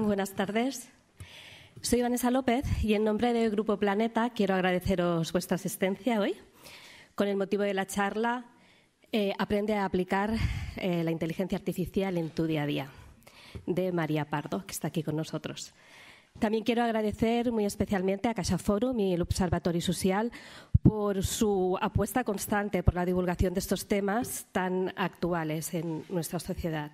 buenas tardes. Soy Vanessa López y en nombre del Grupo Planeta quiero agradeceros vuestra asistencia hoy con el motivo de la charla eh, Aprende a aplicar eh, la inteligencia artificial en tu día a día de María Pardo, que está aquí con nosotros. También quiero agradecer muy especialmente a Casa Forum y el Observatorio Social por su apuesta constante por la divulgación de estos temas tan actuales en nuestra sociedad.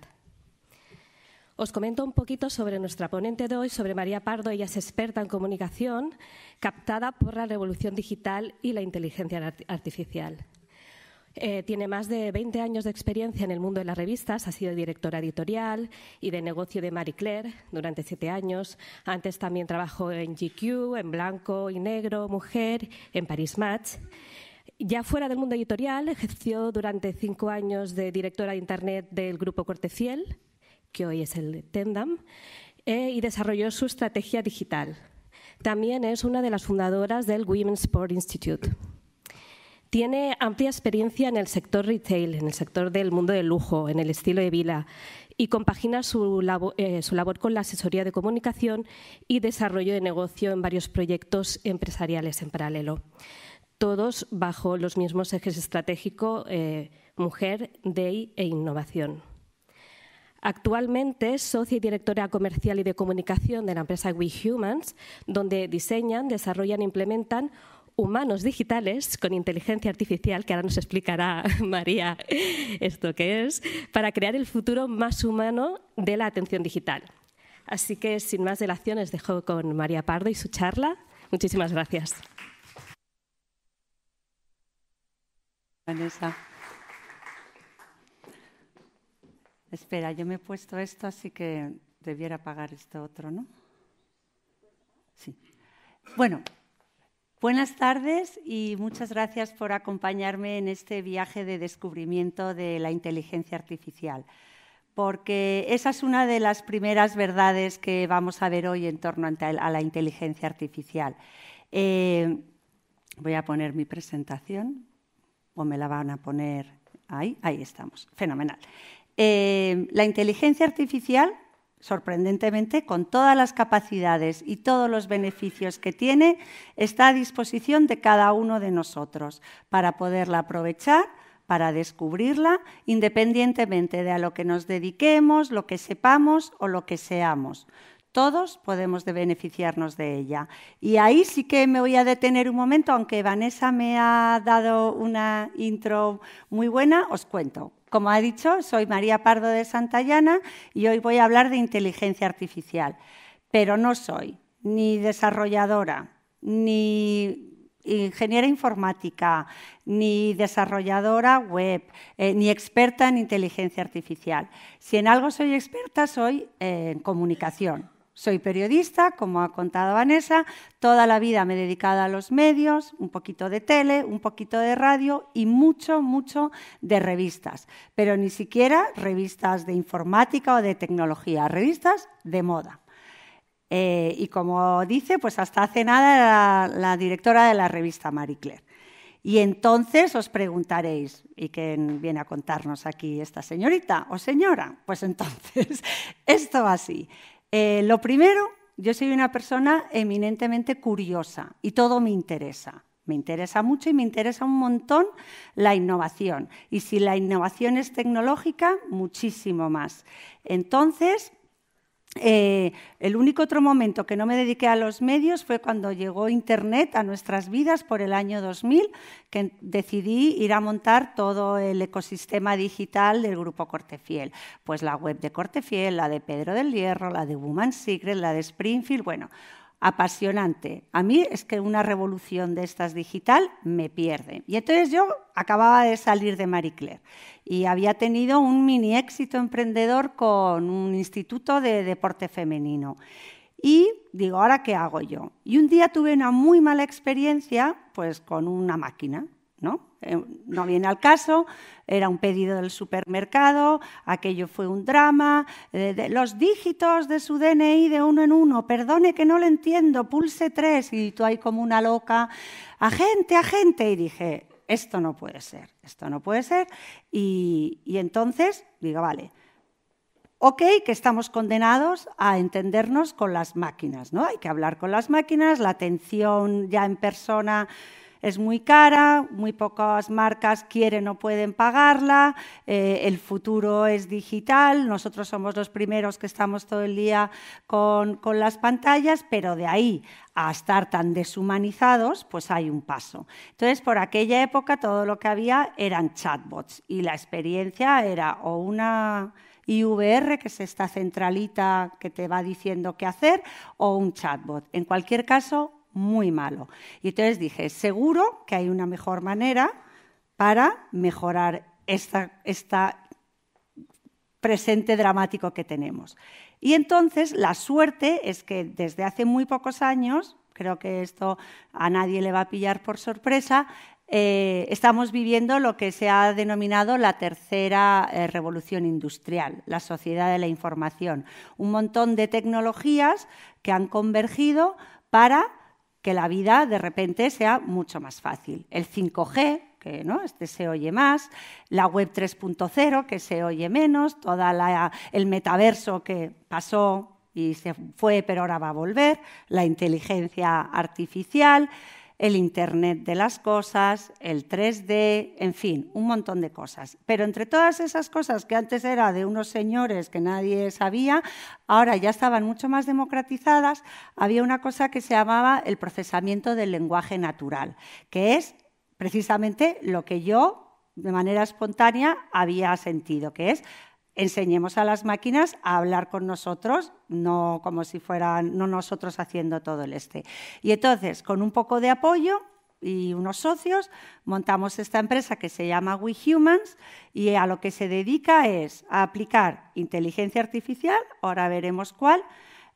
Os comento un poquito sobre nuestra ponente de hoy, sobre María Pardo. Ella es experta en comunicación, captada por la revolución digital y la inteligencia artificial. Eh, tiene más de 20 años de experiencia en el mundo de las revistas. Ha sido directora editorial y de negocio de Marie Claire durante siete años. Antes también trabajó en GQ, en Blanco y Negro, Mujer, en Paris Match. Ya fuera del mundo editorial, ejerció durante cinco años de directora de Internet del Grupo Cortefiel que hoy es el Tendam, eh, y desarrolló su estrategia digital. También es una de las fundadoras del Women's Sport Institute. Tiene amplia experiencia en el sector retail, en el sector del mundo del lujo, en el estilo de vila, y compagina eh, su, labor con la asesoría de comunicación y desarrollo de negocio en varios proyectos empresariales en paralelo. Todos bajo los mismos ejes estratégicos, eh, mujer, DEI e innovación. Actualmente es socia y directora comercial y de comunicación de la empresa Humans, donde diseñan, desarrollan e implementan humanos digitales con inteligencia artificial, que ahora nos explicará María esto que es, para crear el futuro más humano de la atención digital. Así que, sin más dilaciones, dejo con María Pardo y su charla. Muchísimas gracias. Vanessa. Espera, yo me he puesto esto, así que debiera apagar este otro, ¿no? Sí. Bueno, buenas tardes y muchas gracias por acompañarme en este viaje de descubrimiento de la inteligencia artificial, porque esa es una de las primeras verdades que vamos a ver hoy en torno a la inteligencia artificial. Eh, voy a poner mi presentación, o me la van a poner ahí, ahí estamos, fenomenal. Eh, la inteligencia artificial, sorprendentemente, con todas las capacidades y todos los beneficios que tiene, está a disposición de cada uno de nosotros para poderla aprovechar para descubrirla, independientemente de a lo que nos dediquemos, lo que sepamos o lo que seamos. Todos podemos beneficiarnos de ella. Y ahí sí que me voy a detener un momento, aunque Vanessa me ha dado una intro muy buena, os cuento. Como ha dicho, soy María Pardo de Santallana y hoy voy a hablar de inteligencia artificial, pero no soy ni desarrolladora, ni ingeniera informática, ni desarrolladora web, eh, ni experta en inteligencia artificial. Si en algo soy experta, soy en comunicación, soy periodista, como ha contado Vanessa, toda la vida me he dedicado a los medios, un poquito de tele, un poquito de radio y mucho, mucho de revistas, pero ni siquiera revistas de informática o de tecnología, revistas de moda. Eh, y como dice, pues hasta hace nada era la directora de la revista Marie Claire. Y entonces os preguntaréis, ¿y quién viene a contarnos aquí esta señorita o señora? Pues entonces, esto así. Eh, lo primero, yo soy una persona eminentemente curiosa y todo me interesa. Me interesa mucho y me interesa un montón la innovación. Y si la innovación es tecnológica, muchísimo más. Entonces, eh, el único otro momento que no me dediqué a los medios fue cuando llegó Internet a nuestras vidas por el año 2000, que decidí ir a montar todo el ecosistema digital del Grupo Cortefiel. Pues la web de Cortefiel, la de Pedro del Hierro, la de Woman Secret, la de Springfield, bueno, apasionante. A mí es que una revolución de estas digital me pierde. Y entonces yo acababa de salir de Marie Claire y había tenido un mini éxito emprendedor con un instituto de deporte femenino. Y digo, ¿ahora qué hago yo? Y un día tuve una muy mala experiencia pues con una máquina. ¿no? Eh, no viene al caso, era un pedido del supermercado, aquello fue un drama, eh, de, los dígitos de su DNI de uno en uno, perdone que no lo entiendo, pulse tres y tú ahí como una loca, agente, agente, y dije, esto no puede ser, esto no puede ser, y, y entonces digo, vale, ok, que estamos condenados a entendernos con las máquinas, ¿no? Hay que hablar con las máquinas, la atención ya en persona es muy cara, muy pocas marcas quieren o pueden pagarla, eh, el futuro es digital, nosotros somos los primeros que estamos todo el día con, con las pantallas, pero de ahí a estar tan deshumanizados, pues hay un paso. Entonces, por aquella época todo lo que había eran chatbots y la experiencia era o una IVR, que es esta centralita que te va diciendo qué hacer, o un chatbot. En cualquier caso, muy malo. Y entonces dije, seguro que hay una mejor manera para mejorar esta, presente dramático que tenemos. Y entonces la suerte es que desde hace muy pocos años, creo que esto a nadie le va a pillar por sorpresa, eh, estamos viviendo lo que se ha denominado la tercera eh, revolución industrial, la sociedad de la información. Un montón de tecnologías que han convergido para que la vida de repente sea mucho más fácil. El 5G, que ¿no? Este se oye más, la web 3.0, que se oye menos, todo el metaverso que pasó y se fue, pero ahora va a volver, la inteligencia artificial, el Internet de las cosas, el 3D, en fin, un montón de cosas. Pero entre todas esas cosas que antes era de unos señores que nadie sabía, ahora ya estaban mucho más democratizadas, había una cosa que se llamaba el procesamiento del lenguaje natural, que es precisamente lo que yo de manera espontánea había sentido, que es enseñemos a las máquinas a hablar con nosotros, no como si fueran no nosotros haciendo todo el este. Y entonces, con un poco de apoyo y unos socios, montamos esta empresa que se llama WeHumans y a lo que se dedica es a aplicar inteligencia artificial, ahora veremos cuál,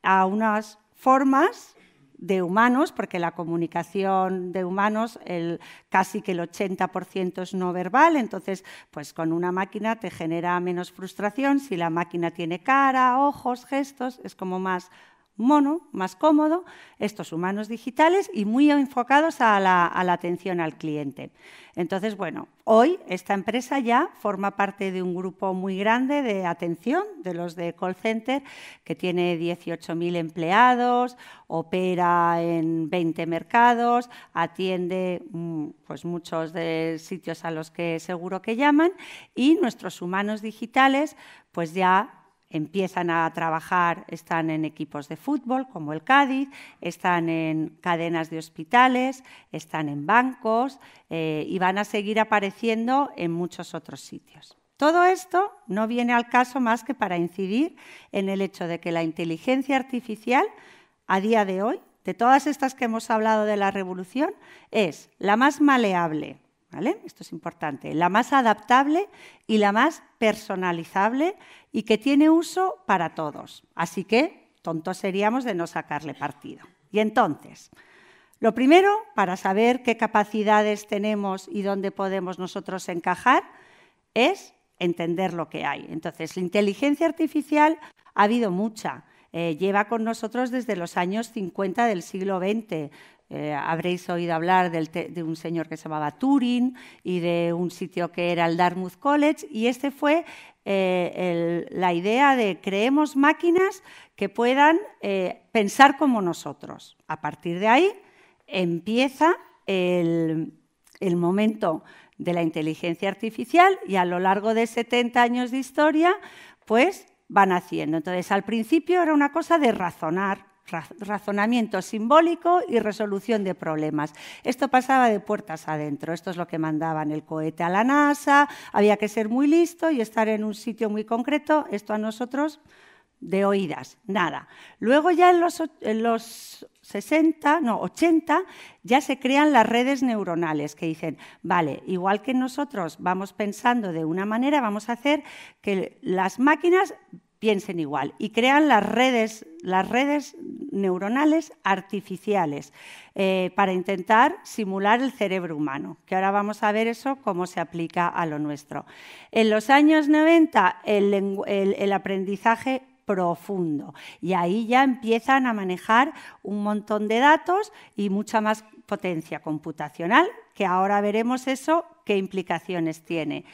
a unas formas de humanos, porque la comunicación de humanos el, casi que el 80% es no verbal, entonces pues con una máquina te genera menos frustración si la máquina tiene cara, ojos, gestos, es como más mono, más cómodo, estos humanos digitales y muy enfocados a la, atención al cliente. Entonces, bueno, hoy esta empresa ya forma parte de un grupo muy grande de atención, de los de call center, que tiene 18.000 empleados, opera en 20 mercados, atiende mm, pues, muchos de sitios a los que seguro que llaman y nuestros humanos digitales pues ya empiezan a trabajar, están en equipos de fútbol como el Cádiz, están en cadenas de hospitales, están en bancos eh, y van a seguir apareciendo en muchos otros sitios. Todo esto no viene al caso más que para incidir en el hecho de que la inteligencia artificial a día de hoy, de todas estas que hemos hablado de la revolución, es la más maleable, esto es importante. La más adaptable y la más personalizable y que tiene uso para todos. Así que tontos seríamos de no sacarle partido. Y entonces, lo primero, para saber qué capacidades tenemos y dónde podemos nosotros encajar, es entender lo que hay. Entonces, la inteligencia artificial ha habido mucha. Eh, lleva con nosotros desde los años 50 del siglo XX. Eh, habréis oído hablar de un señor que se llamaba Turing y de un sitio que era el Dartmouth College, y este fue eh, la idea de creemos máquinas que puedan eh, pensar como nosotros. A partir de ahí empieza el, momento de la inteligencia artificial y a lo largo de 70 años de historia, pues van haciendo. Entonces, al principio era una cosa de razonar, razonamiento simbólico y resolución de problemas. Esto pasaba de puertas adentro, esto es lo que mandaban el cohete a la NASA, había que ser muy listo y estar en un sitio muy concreto, esto a nosotros de oídas, nada. Luego ya en los, 60, no, 80, ya se crean las redes neuronales que dicen, vale, igual que nosotros vamos pensando de una manera, vamos a hacer que las máquinas piensen igual y crean las redes, las redes neuronales artificiales eh, para intentar simular el cerebro humano, que ahora vamos a ver eso cómo se aplica a lo nuestro. En los años 90 el, el aprendizaje profundo y ahí ya empiezan a manejar un montón de datos y mucha más potencia computacional, que ahora veremos eso, qué implicaciones tiene.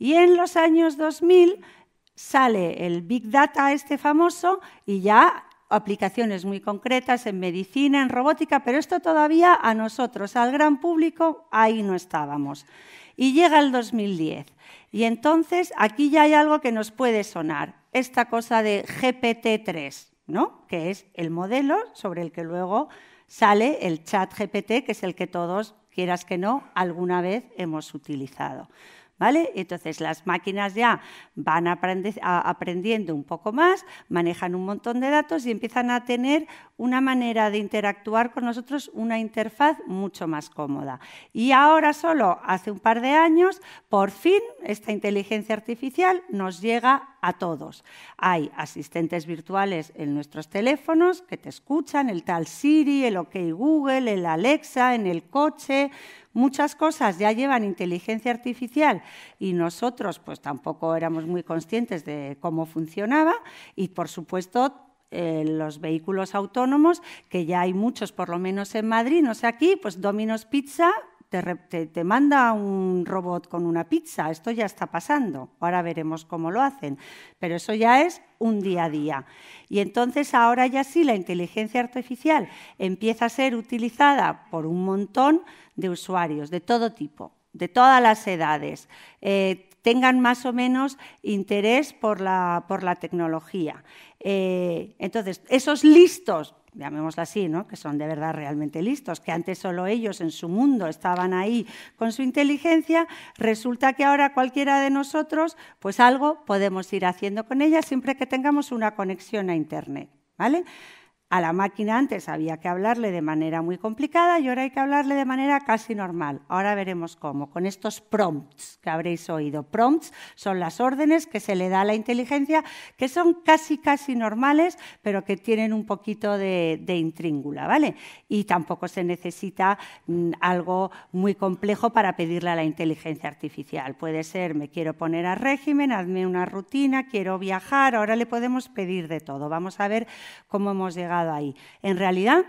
Y en los años 2000 sale el Big Data este famoso y ya aplicaciones muy concretas en medicina, en robótica, pero esto todavía a nosotros, al gran público, ahí no estábamos. Y llega el 2010. Y entonces aquí ya hay algo que nos puede sonar, esta cosa de GPT-3, ¿no? que es el modelo sobre el que luego sale el chat GPT, que es el que todos, quieras que no, alguna vez hemos utilizado. Entonces las máquinas ya van aprendiendo un poco más, manejan un montón de datos y empiezan a tener una manera de interactuar con nosotros, una interfaz mucho más cómoda. Y ahora solo, hace un par de años, por fin esta inteligencia artificial nos llega a todos. Hay asistentes virtuales en nuestros teléfonos que te escuchan, el tal Siri, el OK Google, el Alexa, en el coche, Muchas cosas ya llevan inteligencia artificial y nosotros pues tampoco éramos muy conscientes de cómo funcionaba y por supuesto eh, los vehículos autónomos, que ya hay muchos, por lo menos en Madrid, no sé aquí, pues Domino's Pizza te, manda un robot con una pizza. Esto ya está pasando. Ahora veremos cómo lo hacen. Pero eso ya es un día a día. Y entonces ahora ya sí la inteligencia artificial empieza a ser utilizada por un montón de usuarios de todo tipo, de todas las edades. Eh, tengan más o menos interés por la, por la tecnología. Eh, entonces, esos listos llamémoslo así, ¿no? que son de verdad realmente listos, que antes solo ellos en su mundo estaban ahí con su inteligencia, resulta que ahora cualquiera de nosotros, pues algo podemos ir haciendo con ella siempre que tengamos una conexión a Internet. ¿vale? A la máquina antes había que hablarle de manera muy complicada y ahora hay que hablarle de manera casi normal. Ahora veremos cómo, con estos prompts que habréis oído. Prompts son las órdenes que se le da a la inteligencia, que son casi, casi normales, pero que tienen un poquito de, intríngula, ¿vale? Y tampoco se necesita mm, algo muy complejo para pedirle a la inteligencia artificial. Puede ser, me quiero poner a régimen, hazme una rutina, quiero viajar, ahora le podemos pedir de todo. Vamos a ver cómo hemos llegado ahí. En realidad,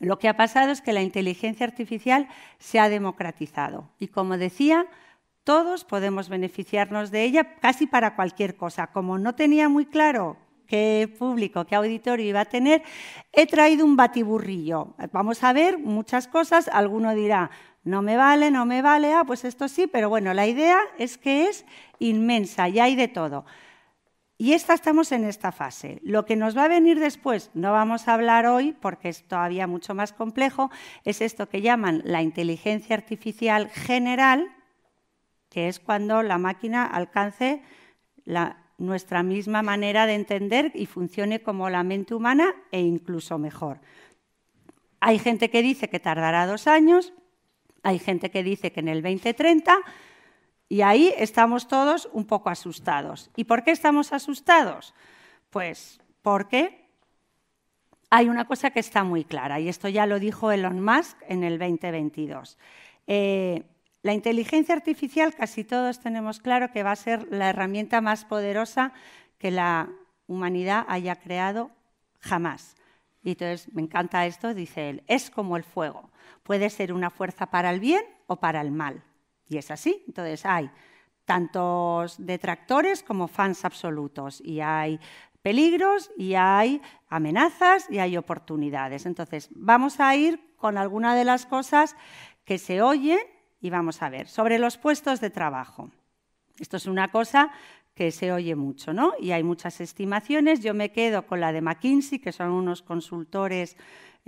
lo que ha pasado es que la inteligencia artificial se ha democratizado y, como decía, todos podemos beneficiarnos de ella casi para cualquier cosa. Como no tenía muy claro qué público, qué auditorio iba a tener, he traído un batiburrillo. Vamos a ver muchas cosas. Alguno dirá, no me vale, no me vale, ah, pues esto sí, pero bueno, la idea es que es inmensa y hay de todo. Y esta estamos en esta fase. Lo que nos va a venir después, no vamos a hablar hoy porque es todavía mucho más complejo, es esto que llaman la inteligencia artificial general, que es cuando la máquina alcance nuestra misma manera de entender y funcione como la mente humana e incluso mejor. Hay gente que dice que tardará dos años, hay gente que dice que en el 2030 y ahí estamos todos un poco asustados. ¿Y por qué estamos asustados? Pues porque hay una cosa que está muy clara, y esto ya lo dijo Elon Musk en el 2022. Eh, la inteligencia artificial, casi todos tenemos claro que va a ser la herramienta más poderosa que la humanidad haya creado jamás. Y entonces me encanta esto, dice él, es como el fuego, puede ser una fuerza para el bien o para el mal. Y es así. Entonces hay tantos detractores como fans absolutos y hay peligros y hay amenazas y hay oportunidades. Entonces vamos a ir con alguna de las cosas que se oye y vamos a ver sobre los puestos de trabajo. Esto es una cosa que se oye mucho, ¿no? Y hay muchas estimaciones. Yo me quedo con la de McKinsey, que son unos consultores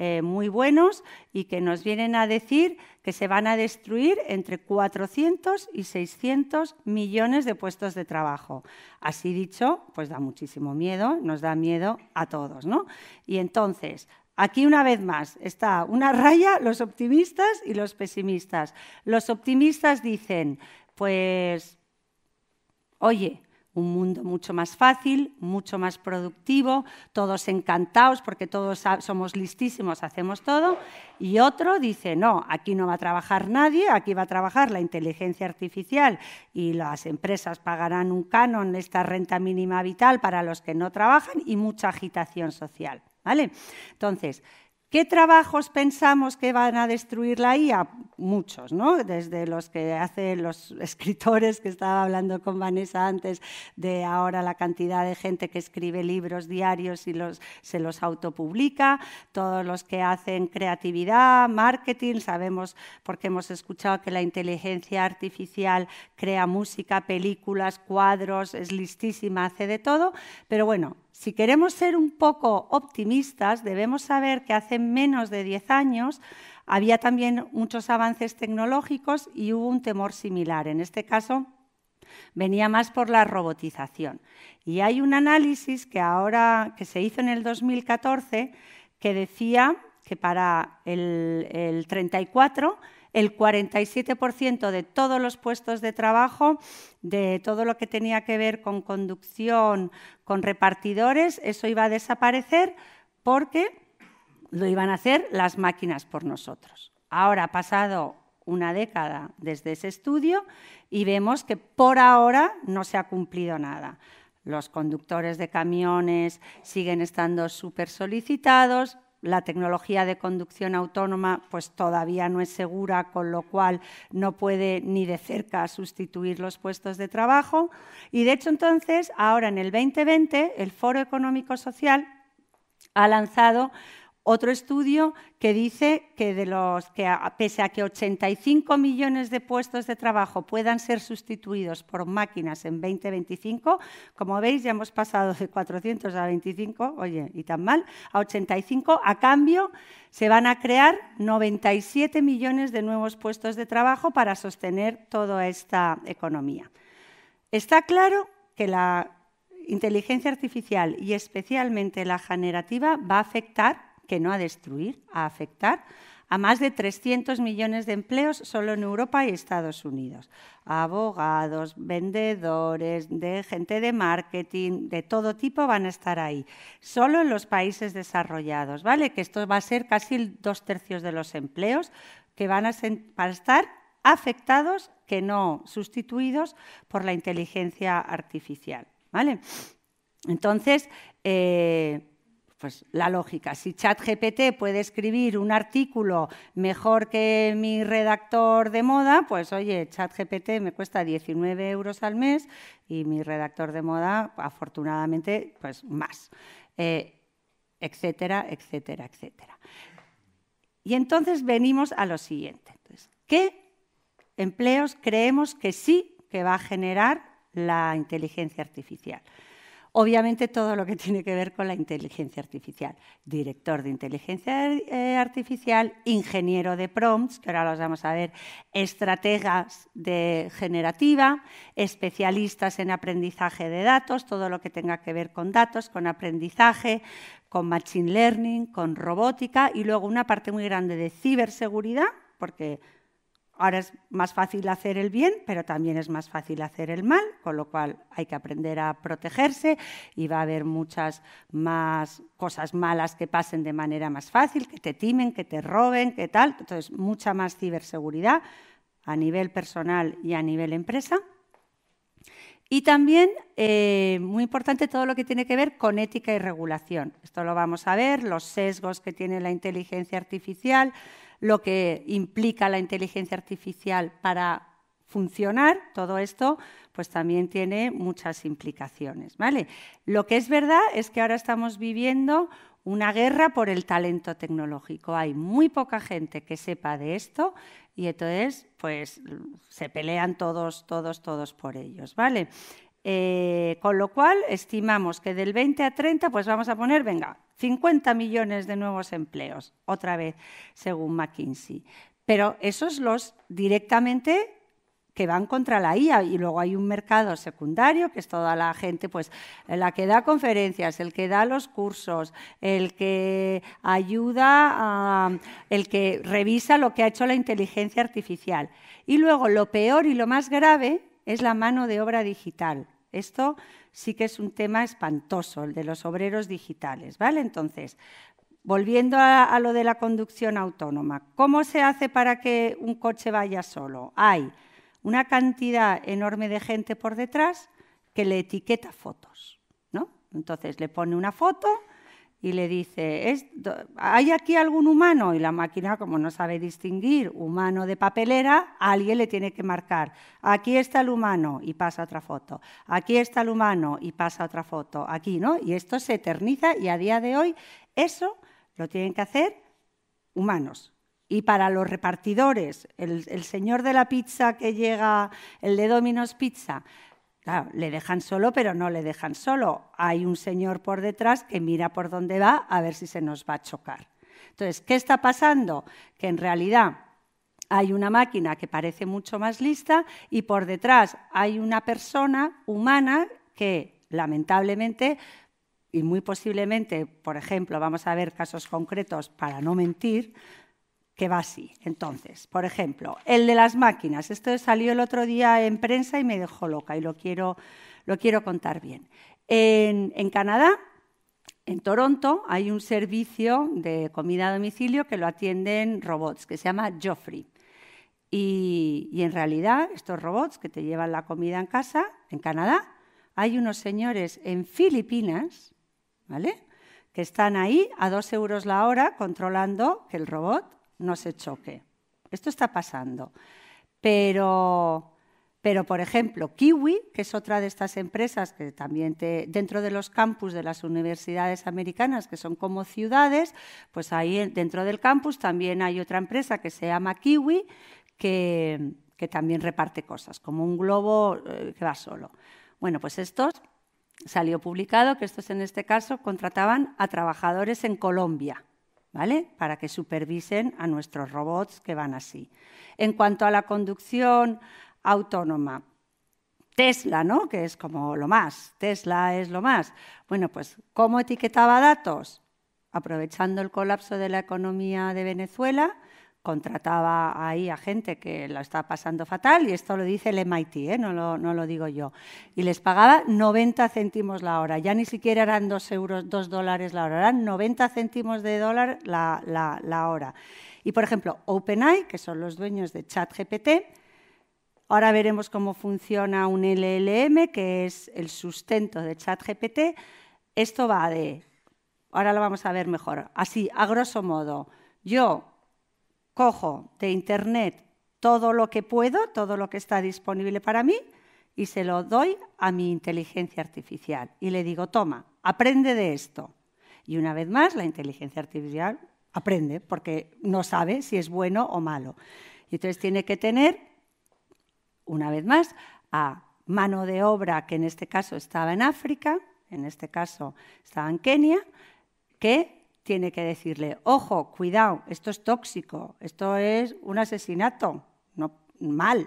eh, muy buenos y que nos vienen a decir que se van a destruir entre 400 y 600 millones de puestos de trabajo. Así dicho, pues da muchísimo miedo, nos da miedo a todos, ¿no? Y entonces, Aquí una vez más está una raya los optimistas y los pesimistas. Los optimistas dicen, pues, oye, un mundo mucho más fácil, mucho más productivo, todos encantados porque todos somos listísimos, hacemos todo, y otro dice, no, aquí no va a trabajar nadie, aquí va a trabajar la inteligencia artificial y las empresas pagarán un canon, esta renta mínima vital para los que no trabajan y mucha agitación social. ¿vale? Entonces, ¿Qué trabajos pensamos que van a destruir la IA? Muchos, ¿no? Desde los que hacen los escritores, que estaba hablando con Vanessa antes, de ahora la cantidad de gente que escribe libros diarios y se los autopublica, todos los que hacen creatividad, marketing, sabemos porque hemos escuchado que la inteligencia artificial crea música, películas, cuadros, es listísima, hace de todo, pero bueno, si queremos ser un poco optimistas, debemos saber que hace menos de 10 años había también muchos avances tecnológicos y hubo un temor similar. En este caso, venía más por la robotización. Y hay un análisis que ahora que se hizo en el 2014 que decía que para el 34 el 47% de todos los puestos de trabajo, de todo lo que tenía que ver con conducción, con repartidores, eso iba a desaparecer porque lo iban a hacer las máquinas por nosotros. Ahora ha pasado una década desde ese estudio y vemos que por ahora no se ha cumplido nada. Los conductores de camiones siguen estando súper solicitados, la tecnología de conducción autónoma pues todavía no es segura, con lo cual no puede ni de cerca sustituir los puestos de trabajo. Y de hecho entonces, ahora en el 2020, el Foro Económico Social ha lanzado otro estudio que dice que, pese a que 85 millones de puestos de trabajo puedan ser sustituidos por máquinas en 2025, como veis ya hemos pasado de 400 a 25, oye, y tan mal, a 85, a cambio se van a crear 97 millones de nuevos puestos de trabajo para sostener toda esta economía. Está claro que la inteligencia artificial y especialmente la generativa va a afectar que no a destruir, a afectar a más de 300 millones de empleos solo en Europa y Estados Unidos. Abogados, vendedores, gente de marketing, de todo tipo van a estar ahí. Solo en los países desarrollados, ¿vale? Que esto va a ser casi dos tercios de los empleos que van a, estar afectados que no sustituidos por la inteligencia artificial, ¿vale? Entonces, eh, pues la lógica, si ChatGPT puede escribir un artículo mejor que mi redactor de moda, pues oye, ChatGPT me cuesta 19 euros al mes y mi redactor de moda, afortunadamente, pues más, eh, etcétera, etcétera, etcétera. Y entonces venimos a lo siguiente. ¿Qué empleos creemos que sí que va a generar la inteligencia artificial? Obviamente todo lo que tiene que ver con la inteligencia artificial. Director de inteligencia eh, artificial, ingeniero de prompts, que ahora los vamos a ver, estrategas de generativa, especialistas en aprendizaje de datos, todo lo que tenga que ver con datos, con aprendizaje, con machine learning, con robótica y luego una parte muy grande de ciberseguridad, porque Ahora es más fácil hacer el bien, pero también es más fácil hacer el mal, con lo cual hay que aprender a protegerse y va a haber muchas más cosas malas que pasen de manera más fácil, que te timen, que te roben, que tal. Entonces, mucha más ciberseguridad a nivel personal y a nivel empresa. Y también, eh, muy importante, todo lo que tiene que ver con ética y regulación. Esto lo vamos a ver, los sesgos que tiene la inteligencia artificial, lo que implica la inteligencia artificial para funcionar, todo esto pues también tiene muchas implicaciones, ¿vale? Lo que es verdad es que ahora estamos viviendo una guerra por el talento tecnológico. Hay muy poca gente que sepa de esto y entonces pues se pelean todos, todos, todos por ellos, ¿vale? Eh, con lo cual estimamos que del 20 a 30 pues vamos a poner, venga, 50 millones de nuevos empleos, otra vez, según McKinsey. Pero esos los directamente que van contra la IA y luego hay un mercado secundario que es toda la gente, pues la que da conferencias, el que da los cursos, el que ayuda, el que revisa lo que ha hecho la inteligencia artificial. Y luego lo peor y lo más grave es la mano de obra digital. Esto sí que es un tema espantoso, el de los obreros digitales, ¿vale? Entonces, volviendo a, lo de la conducción autónoma, ¿cómo se hace para que un coche vaya solo? Hay una cantidad enorme de gente por detrás que le etiqueta fotos, ¿no? Entonces le pone una foto y le dice, ¿hay aquí algún humano? Y la máquina, como no sabe distinguir humano de papelera, alguien le tiene que marcar, aquí está el humano y pasa otra foto, aquí está el humano y pasa otra foto, aquí, ¿no? Y esto se eterniza y a día de hoy eso lo tienen que hacer humanos, y para los repartidores, el, el, señor de la pizza que llega, el de Domino's Pizza, le dejan solo, pero no le dejan solo. Hay un señor por detrás que mira por dónde va a ver si se nos va a chocar. Entonces, ¿qué está pasando? Que en realidad hay una máquina que parece mucho más lista y por detrás hay una persona humana que lamentablemente y muy posiblemente, por ejemplo, vamos a ver casos concretos para no mentir, que va así. Entonces, por ejemplo, el de las máquinas. Esto salió el otro día en prensa y me dejó loca y lo quiero, lo quiero contar bien. En, Canadá, en Toronto, hay un servicio de comida a domicilio que lo atienden robots, que se llama Joffrey. Y, en realidad, estos robots que te llevan la comida en casa, en Canadá, hay unos señores en Filipinas, ¿vale? que están ahí a dos euros la hora controlando que el robot no se choque. Esto está pasando. Pero, pero, por ejemplo, Kiwi, que es otra de estas empresas que también dentro de los campus de las universidades americanas, que son como ciudades, pues ahí dentro del campus también hay otra empresa que se llama Kiwi, que, que también reparte cosas, como un globo eh, que va solo. Bueno, pues estos salió publicado que estos en este caso contrataban a trabajadores en Colombia ¿vale? Para que supervisen a nuestros robots que van así. En cuanto a la conducción autónoma, Tesla, ¿no? Que es como lo más. Tesla es lo más. Bueno, pues, ¿cómo etiquetaba datos? Aprovechando el colapso de la economía de Venezuela, contrataba ahí a gente que la estaba pasando fatal, y esto lo dice el MIT, ¿eh? no, lo, no, lo, digo yo, y les pagaba 90 céntimos la hora, ya ni siquiera eran 2 euros, 2 dólares la hora, eran 90 céntimos de dólar la, la hora. Y por ejemplo, OpenAI, que son los dueños de ChatGPT, ahora veremos cómo funciona un LLM, que es el sustento de ChatGPT, esto va de, ahora lo vamos a ver mejor, así, a grosso modo, yo cojo de Internet todo lo que puedo, todo lo que está disponible para mí, y se lo doy a mi inteligencia artificial. Y le digo, toma, aprende de esto. Y una vez más, la inteligencia artificial aprende porque no sabe si es bueno o malo. Y entonces tiene que tener, una vez más, a mano de obra que en este caso estaba en África, en este caso estaba en Kenia, que tiene que decirle, ojo, cuidado, esto es tóxico, esto es un asesinato, no, mal.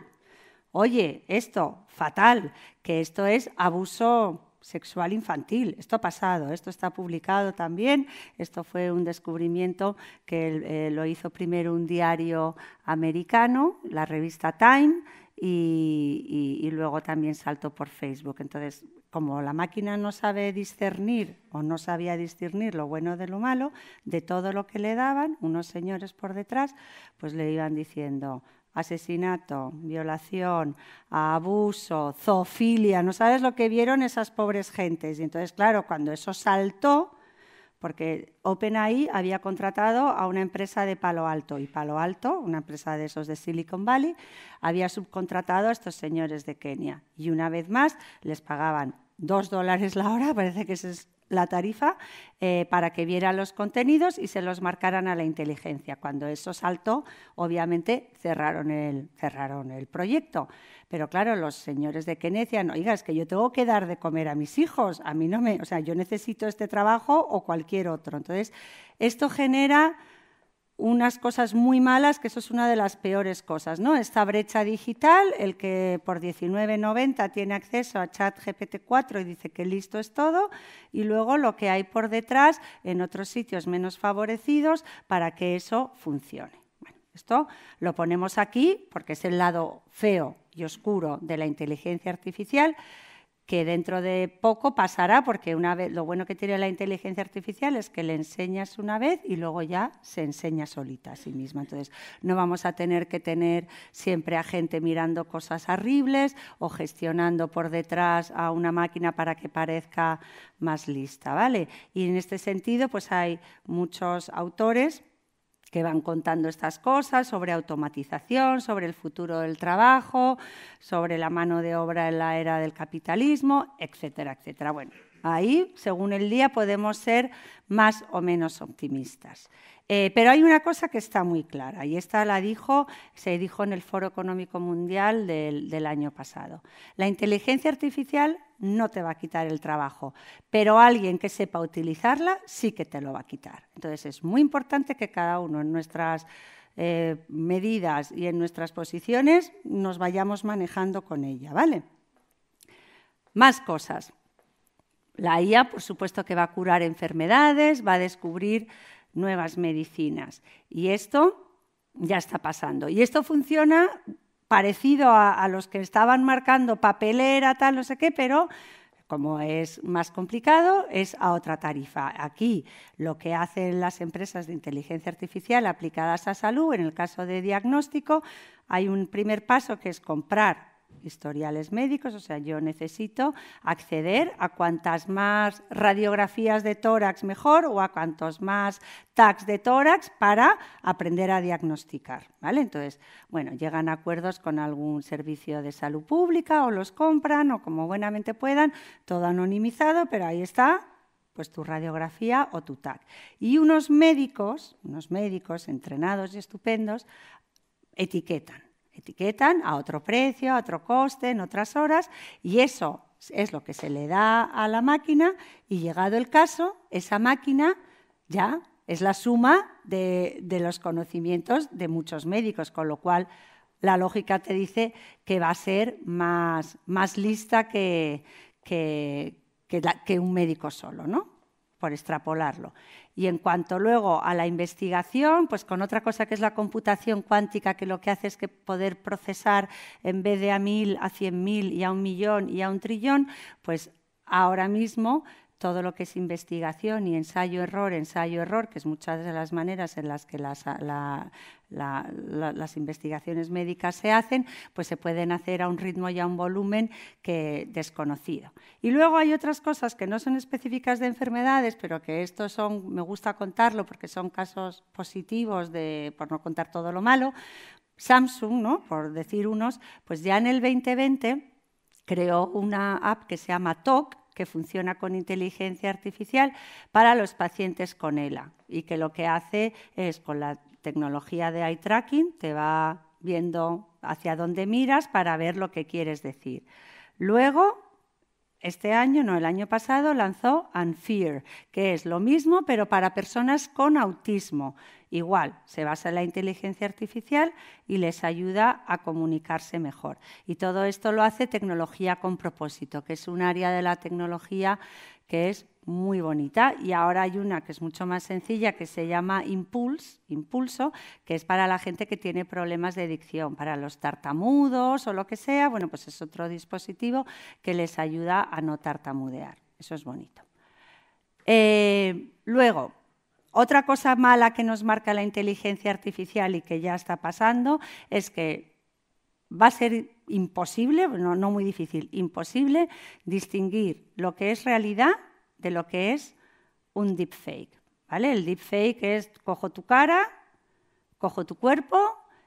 Oye, esto, fatal, que esto es abuso sexual infantil. Esto ha pasado, esto está publicado también. Esto fue un descubrimiento que eh, lo hizo primero un diario americano, la revista Time, y, y, luego también saltó por Facebook. Entonces, como la máquina no sabe discernir o no sabía discernir lo bueno de lo malo, de todo lo que le daban, unos señores por detrás, pues le iban diciendo asesinato, violación, abuso, zoofilia, no sabes lo que vieron esas pobres gentes. Y entonces, claro, cuando eso saltó, porque OpenAI había contratado a una empresa de Palo Alto y Palo Alto, una empresa de esos de Silicon Valley, había subcontratado a estos señores de Kenia y una vez más les pagaban dos dólares la hora, parece que es la tarifa eh, para que viera los contenidos y se los marcaran a la inteligencia. Cuando eso saltó, obviamente cerraron el, cerraron el proyecto. Pero claro, los señores de Kenecia, no, oiga, es que yo tengo que dar de comer a mis hijos, a mí no me, o sea, yo necesito este trabajo o cualquier otro. Entonces, esto genera unas cosas muy malas, que eso es una de las peores cosas, ¿no? Esta brecha digital, el que por 19.90 tiene acceso a chat GPT-4 y dice que listo es todo, y luego lo que hay por detrás en otros sitios menos favorecidos para que eso funcione. esto lo ponemos aquí porque es el lado feo y oscuro de la inteligencia artificial, que dentro de poco pasará, porque una vez, lo bueno que tiene la inteligencia artificial es que le enseñas una vez y luego ya se enseña solita a sí misma. Entonces, no vamos a tener que tener siempre a gente mirando cosas horribles o gestionando por detrás a una máquina para que parezca más lista, ¿vale? Y en este sentido, pues hay muchos autores que van contando estas cosas sobre automatización, sobre el futuro del trabajo, sobre la mano de obra en la era del capitalismo, etcétera, etcétera. Bueno, Ahí, según el día, podemos ser más o menos optimistas. Eh, pero hay una cosa que está muy clara, y esta la dijo, se dijo en el Foro Económico Mundial del, año pasado. La inteligencia artificial no te va a quitar el trabajo, pero alguien que sepa utilizarla sí que te lo va a quitar. Entonces es muy importante que cada uno en nuestras eh, medidas y en nuestras posiciones nos vayamos manejando con ella, ¿vale? Más cosas. La IA, por supuesto, que va a curar enfermedades, va a descubrir nuevas medicinas. Y esto ya está pasando. Y esto funciona parecido a, los que estaban marcando papelera, tal, no sé qué, pero como es más complicado, es a otra tarifa. Aquí lo que hacen las empresas de inteligencia artificial aplicadas a salud, en el caso de diagnóstico, hay un primer paso que es comprar historiales médicos, o sea, yo necesito acceder a cuantas más radiografías de tórax mejor o a cuantos más tags de tórax para aprender a diagnosticar, ¿vale? Entonces, bueno, llegan a acuerdos con algún servicio de salud pública o los compran o como buenamente puedan, todo anonimizado, pero ahí está pues tu radiografía o tu tag. Y unos médicos, unos médicos entrenados y estupendos etiquetan Etiquetan a otro precio, a otro coste, en otras horas, y eso es lo que se le da a la máquina y llegado el caso, esa máquina ya es la suma de, los conocimientos de muchos médicos, con lo cual la lógica te dice que va a ser más, lista que, que un médico solo, ¿no? por extrapolarlo. Y en cuanto luego a la investigación, pues con otra cosa que es la computación cuántica, que lo que hace es que poder procesar en vez de a mil, a cien mil y a un millón y a un trillón, pues ahora mismo todo lo que es investigación y ensayo-error, ensayo-error, que es muchas de las maneras en las que las, ah, las investigaciones médicas se hacen, pues se pueden hacer a un ritmo y a un volumen que desconocido. Y luego hay otras cosas que no son específicas de enfermedades, pero que estos son, me gusta contarlo porque son casos positivos de, por no contar todo lo malo. Samsung, ¿no? por decir unos, pues ya en el 2020 creó una app que se llama TOC, que funciona con inteligencia artificial para los pacientes con ELA y que lo que hace es con la tecnología de eye tracking te va viendo hacia dónde miras para ver lo que quieres decir. Luego este año, no el año pasado, lanzó Unfear, que es lo mismo, pero para personas con autismo. Igual, se basa en la inteligencia artificial y les ayuda a comunicarse mejor. Y todo esto lo hace tecnología con propósito, que es un área de la tecnología que es muy bonita y ahora hay una que es mucho más sencilla que se llama Impulse, Impulso, que es para la gente que tiene problemas de adicción, para los tartamudos o lo que sea, bueno, pues es otro dispositivo que les ayuda a no tartamudear. Eso es bonito. Eh, luego, otra cosa mala que nos marca la inteligencia artificial y que ya está pasando es que va a ser imposible, no muy difícil, imposible distinguir lo que es realidad de lo que es un deepfake. ¿vale? El deepfake es cojo tu cara, cojo tu cuerpo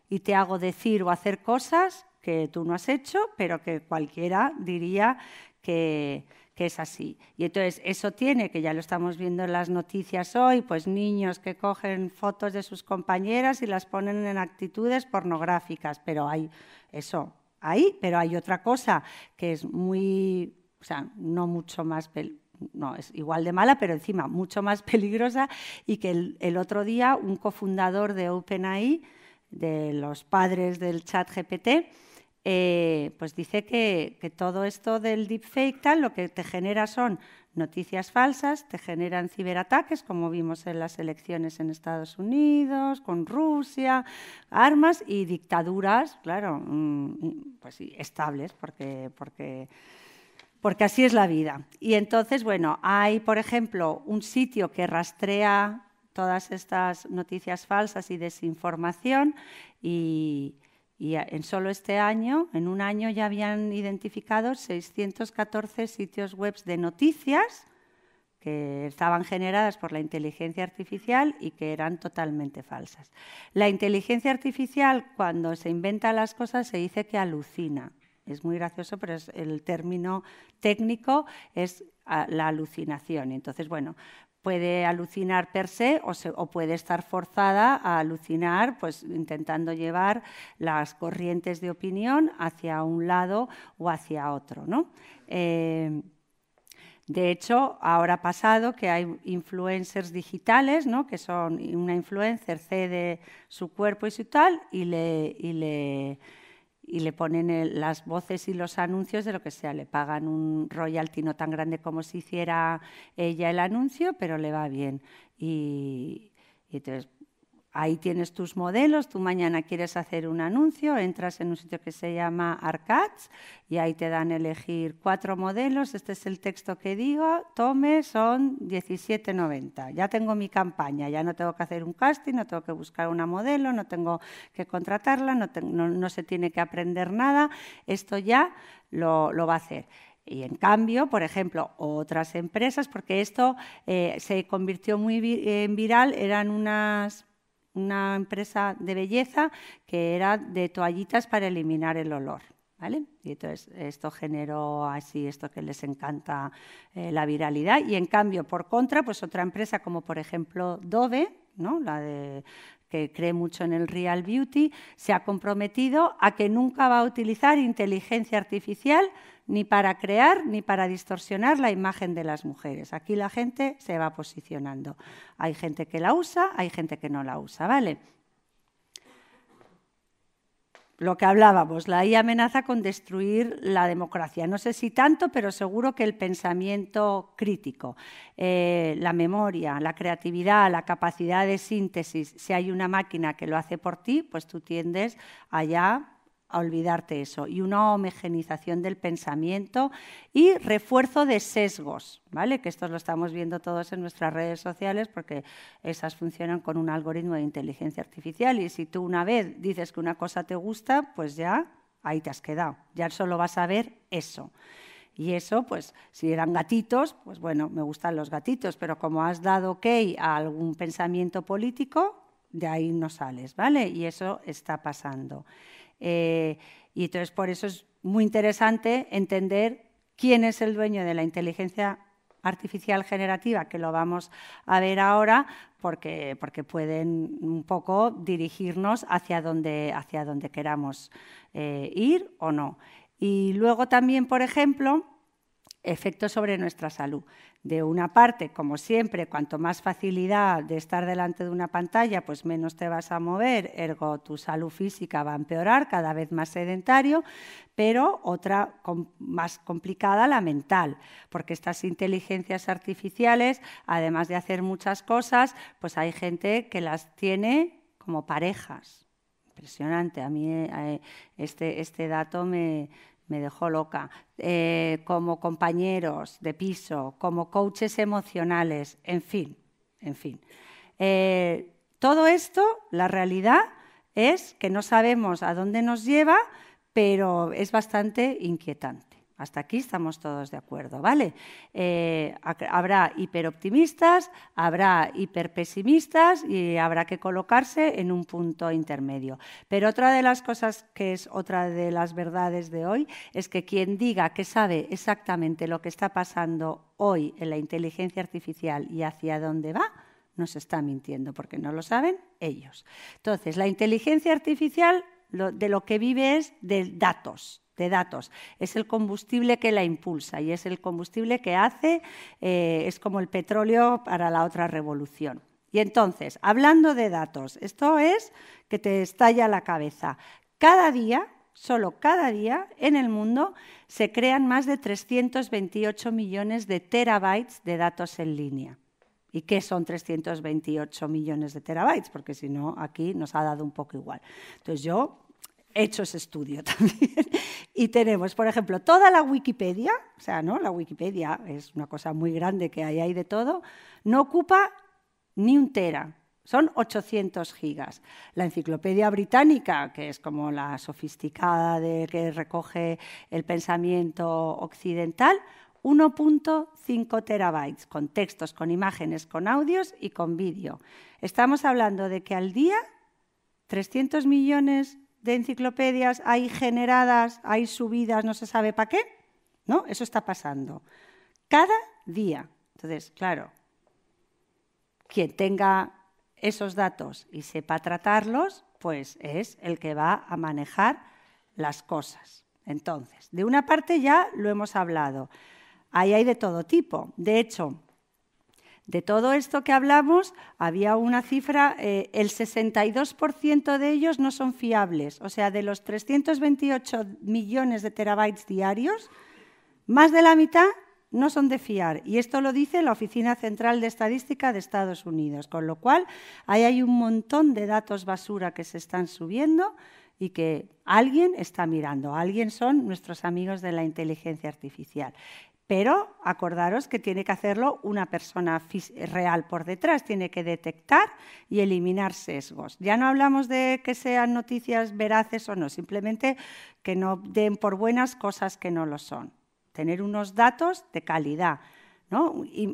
y te hago decir o hacer cosas que tú no has hecho, pero que cualquiera diría que, es así. Y entonces eso tiene, que ya lo estamos viendo en las noticias hoy, pues niños que cogen fotos de sus compañeras y las ponen en actitudes pornográficas, pero hay eso, ahí, pero hay otra cosa que es muy, o sea, no mucho más no, es igual de mala, pero encima mucho más peligrosa, y que el, otro día un cofundador de OpenAI, de los padres del chat GPT, eh, pues dice que, todo esto del deepfake lo que te genera son noticias falsas, te generan ciberataques, como vimos en las elecciones en Estados Unidos, con Rusia, armas y dictaduras, claro, mm, pues estables, porque, porque porque así es la vida. Y entonces, bueno, hay, por ejemplo, un sitio que rastrea todas estas noticias falsas y desinformación y, en solo este año, en un año ya habían identificado 614 sitios web de noticias que estaban generadas por la inteligencia artificial y que eran totalmente falsas. La inteligencia artificial, cuando se inventa las cosas, se dice que alucina es muy gracioso, pero el término técnico es ah, la alucinación. Entonces, bueno, puede alucinar per se o, puede estar forzada a alucinar, pues intentando llevar las corrientes de opinión hacia un lado o hacia otro, eh, de hecho, ahora ha pasado que hay influencers digitales, ¿no? que son una influencer cede su cuerpo y su tal y y le y le ponen las voces y los anuncios de lo que sea. Le pagan un royalty no tan grande como si hiciera ella el anuncio, pero le va bien. y ahí tienes tus modelos, tú mañana quieres hacer un anuncio, entras en un sitio que se llama Arcats y ahí te dan elegir cuatro modelos, este es el texto que digo, tome, son 17,90. Ya tengo mi campaña, ya no tengo que hacer un casting, no tengo que buscar una modelo, no tengo que contratarla, no, se tiene que aprender nada, esto ya lo, va a hacer. Y en cambio, por ejemplo, otras empresas, porque esto eh, se convirtió muy en viral, eran unas una empresa de belleza que era de toallitas para eliminar el olor. Y entonces esto generó así esto que les encanta eh, la viralidad. Y en cambio, por contra, pues otra empresa como por ejemplo Dove, ¿no? La de que cree mucho en el real beauty, se ha comprometido a que nunca va a utilizar inteligencia artificial ni para crear ni para distorsionar la imagen de las mujeres. Aquí la gente se va posicionando. Hay gente que la usa, hay gente que no la usa, ¿vale? Lo que hablábamos, la IA amenaza con destruir la democracia. No sé si tanto, pero seguro que el pensamiento crítico, eh, la memoria, la creatividad, la capacidad de síntesis. Si hay una máquina que lo hace por ti, pues tú tiendes allá olvidarte eso. Y una homogenización del pensamiento y refuerzo de sesgos, ¿vale? Que esto lo estamos viendo todos en nuestras redes sociales porque esas funcionan con un algoritmo de inteligencia artificial y si tú una vez dices que una cosa te gusta, pues ya ahí te has quedado. Ya solo vas a ver eso. Y eso, pues, si eran gatitos, pues bueno, me gustan los gatitos, pero como has dado ok a algún pensamiento político, de ahí no sales, ¿vale? Y eso está pasando. Eh, y entonces por eso es muy interesante entender quién es el dueño de la inteligencia artificial generativa, que lo vamos a ver ahora, porque, pueden un poco dirigirnos hacia donde, hacia donde queramos eh, ir o no. Y luego también, por ejemplo, efectos sobre nuestra salud de una parte, como siempre, cuanto más facilidad de estar delante de una pantalla, pues menos te vas a mover, ergo tu salud física va a empeorar, cada vez más sedentario, pero otra más complicada, la mental, porque estas inteligencias artificiales, además de hacer muchas cosas, pues hay gente que las tiene como parejas. Impresionante, a mí eh, eh, este, este dato me, me dejó loca, eh, como compañeros de piso, como coaches emocionales, en fin, en fin. Eh, todo esto, la realidad es que no sabemos a dónde nos lleva, pero es bastante inquietante. Hasta aquí estamos todos de acuerdo, ¿vale? Eh, habrá hiperoptimistas, habrá hiperpesimistas y habrá que colocarse en un punto intermedio. Pero otra de las cosas que es otra de las verdades de hoy es que quien diga que sabe exactamente lo que está pasando hoy en la inteligencia artificial y hacia dónde va, nos está mintiendo porque no lo saben ellos. Entonces, la inteligencia artificial de lo que vive es de datos de datos. Es el combustible que la impulsa y es el combustible que hace, eh, es como el petróleo para la otra revolución. Y entonces, hablando de datos, esto es que te estalla la cabeza. Cada día, solo cada día, en el mundo se crean más de 328 millones de terabytes de datos en línea. ¿Y qué son 328 millones de terabytes? Porque si no, aquí nos ha dado un poco igual. Entonces yo hecho ese estudio también. y tenemos, por ejemplo, toda la Wikipedia, o sea, ¿no? La Wikipedia es una cosa muy grande que hay ahí de todo, no ocupa ni un tera. Son 800 gigas. La enciclopedia británica, que es como la sofisticada de que recoge el pensamiento occidental, 1.5 terabytes, con textos, con imágenes, con audios y con vídeo. Estamos hablando de que al día 300 millones de enciclopedias hay generadas, hay subidas, no se sabe para qué, ¿no? Eso está pasando. Cada día. Entonces, claro, quien tenga esos datos y sepa tratarlos, pues es el que va a manejar las cosas. Entonces, de una parte ya lo hemos hablado. Ahí hay de todo tipo. De hecho, de todo esto que hablamos, había una cifra, eh, el 62% de ellos no son fiables. O sea, de los 328 millones de terabytes diarios, más de la mitad no son de fiar. Y esto lo dice la Oficina Central de Estadística de Estados Unidos. Con lo cual, ahí hay un montón de datos basura que se están subiendo y que alguien está mirando, alguien son nuestros amigos de la inteligencia artificial. Pero acordaros que tiene que hacerlo una persona real por detrás, tiene que detectar y eliminar sesgos. Ya no hablamos de que sean noticias veraces o no, simplemente que no den por buenas cosas que no lo son. Tener unos datos de calidad.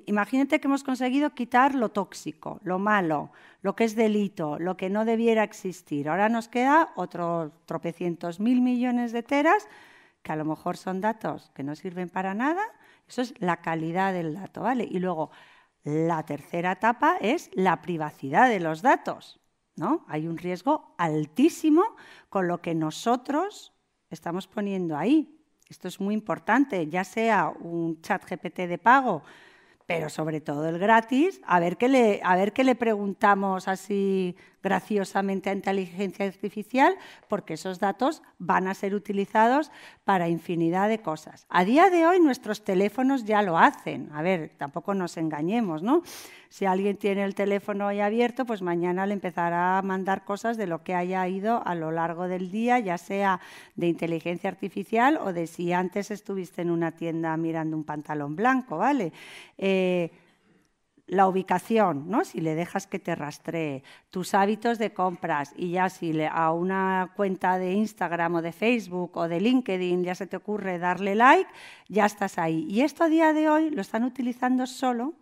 Imagínate que hemos conseguido quitar lo tóxico, lo malo, lo que es delito, lo que no debiera existir. Ahora nos queda otro tropecientos mil millones de teras que a lo mejor son datos que no sirven para nada eso es la calidad del dato, ¿vale? Y luego, la tercera etapa es la privacidad de los datos, ¿no? Hay un riesgo altísimo con lo que nosotros estamos poniendo ahí. Esto es muy importante, ya sea un chat GPT de pago, pero sobre todo el gratis, a ver qué le, a ver qué le preguntamos así graciosamente a inteligencia artificial, porque esos datos van a ser utilizados para infinidad de cosas. A día de hoy nuestros teléfonos ya lo hacen. A ver, tampoco nos engañemos, ¿no? Si alguien tiene el teléfono hoy abierto, pues mañana le empezará a mandar cosas de lo que haya ido a lo largo del día, ya sea de inteligencia artificial o de si antes estuviste en una tienda mirando un pantalón blanco, ¿vale? Eh, la ubicación, ¿no? Si le dejas que te rastree, tus hábitos de compras y ya si le, a una cuenta de Instagram o de Facebook o de LinkedIn ya se te ocurre darle like, ya estás ahí. Y esto a día de hoy lo están utilizando solo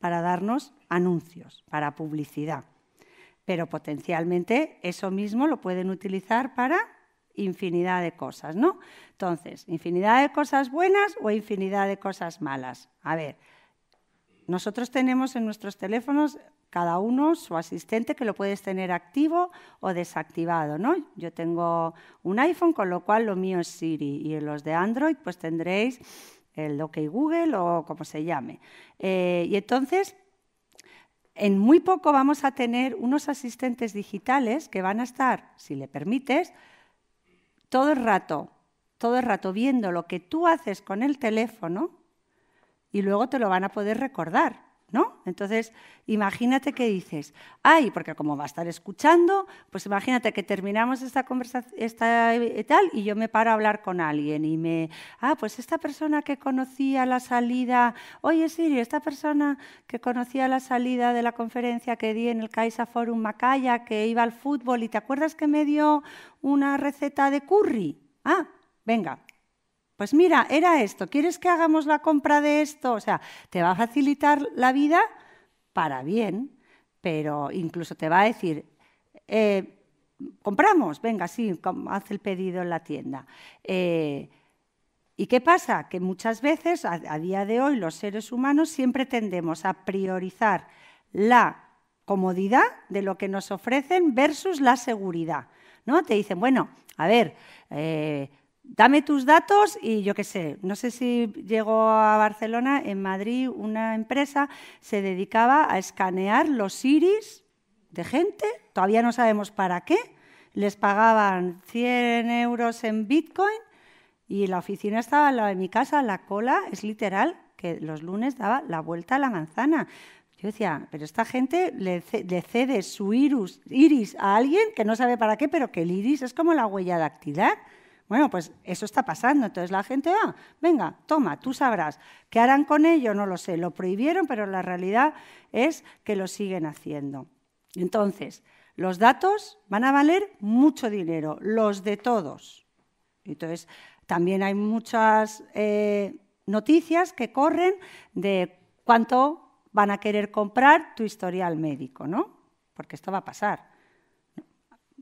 para darnos anuncios, para publicidad. Pero potencialmente eso mismo lo pueden utilizar para infinidad de cosas, ¿no? Entonces, infinidad de cosas buenas o infinidad de cosas malas. A ver, nosotros tenemos en nuestros teléfonos cada uno su asistente que lo puedes tener activo o desactivado, ¿no? Yo tengo un iPhone, con lo cual lo mío es Siri y en los de Android pues tendréis el OK Google o como se llame. Eh, y entonces en muy poco vamos a tener unos asistentes digitales que van a estar, si le permites, todo el rato, todo el rato viendo lo que tú haces con el teléfono y luego te lo van a poder recordar. ¿No? Entonces, imagínate que dices, ay, porque como va a estar escuchando, pues imagínate que terminamos esta conversación esta, y eh, tal, y yo me paro a hablar con alguien y me, ah, pues esta persona que conocía la salida, oye Siri, esta persona que conocía la salida de la conferencia que di en el Caixa Forum Macaya, que iba al fútbol, y te acuerdas que me dio una receta de curry. Ah, venga, pues mira, era esto, ¿quieres que hagamos la compra de esto? O sea, te va a facilitar la vida para bien, pero incluso te va a decir, eh, compramos, venga, sí, haz el pedido en la tienda. Eh, ¿Y qué pasa? Que muchas veces, a, día de hoy, los seres humanos siempre tendemos a priorizar la comodidad de lo que nos ofrecen versus la seguridad. ¿no? Te dicen, bueno, a ver, eh, dame tus datos y yo qué sé, no sé si llegó a Barcelona, en Madrid una empresa se dedicaba a escanear los iris de gente, todavía no sabemos para qué, les pagaban 100 euros en Bitcoin y la oficina estaba en de mi casa, la cola es literal, que los lunes daba la vuelta a la manzana. Yo decía, pero esta gente le, cede su iris, iris a alguien que no sabe para qué, pero que el iris es como la huella de actividad. Bueno, pues eso está pasando. Entonces la gente, va, venga, toma, tú sabrás. ¿Qué harán con ello? No lo sé. Lo prohibieron, pero la realidad es que lo siguen haciendo. Entonces, los datos van a valer mucho dinero, los de todos. Entonces, también hay muchas eh, noticias que corren de cuánto van a querer comprar tu historial médico, ¿no? Porque esto va a pasar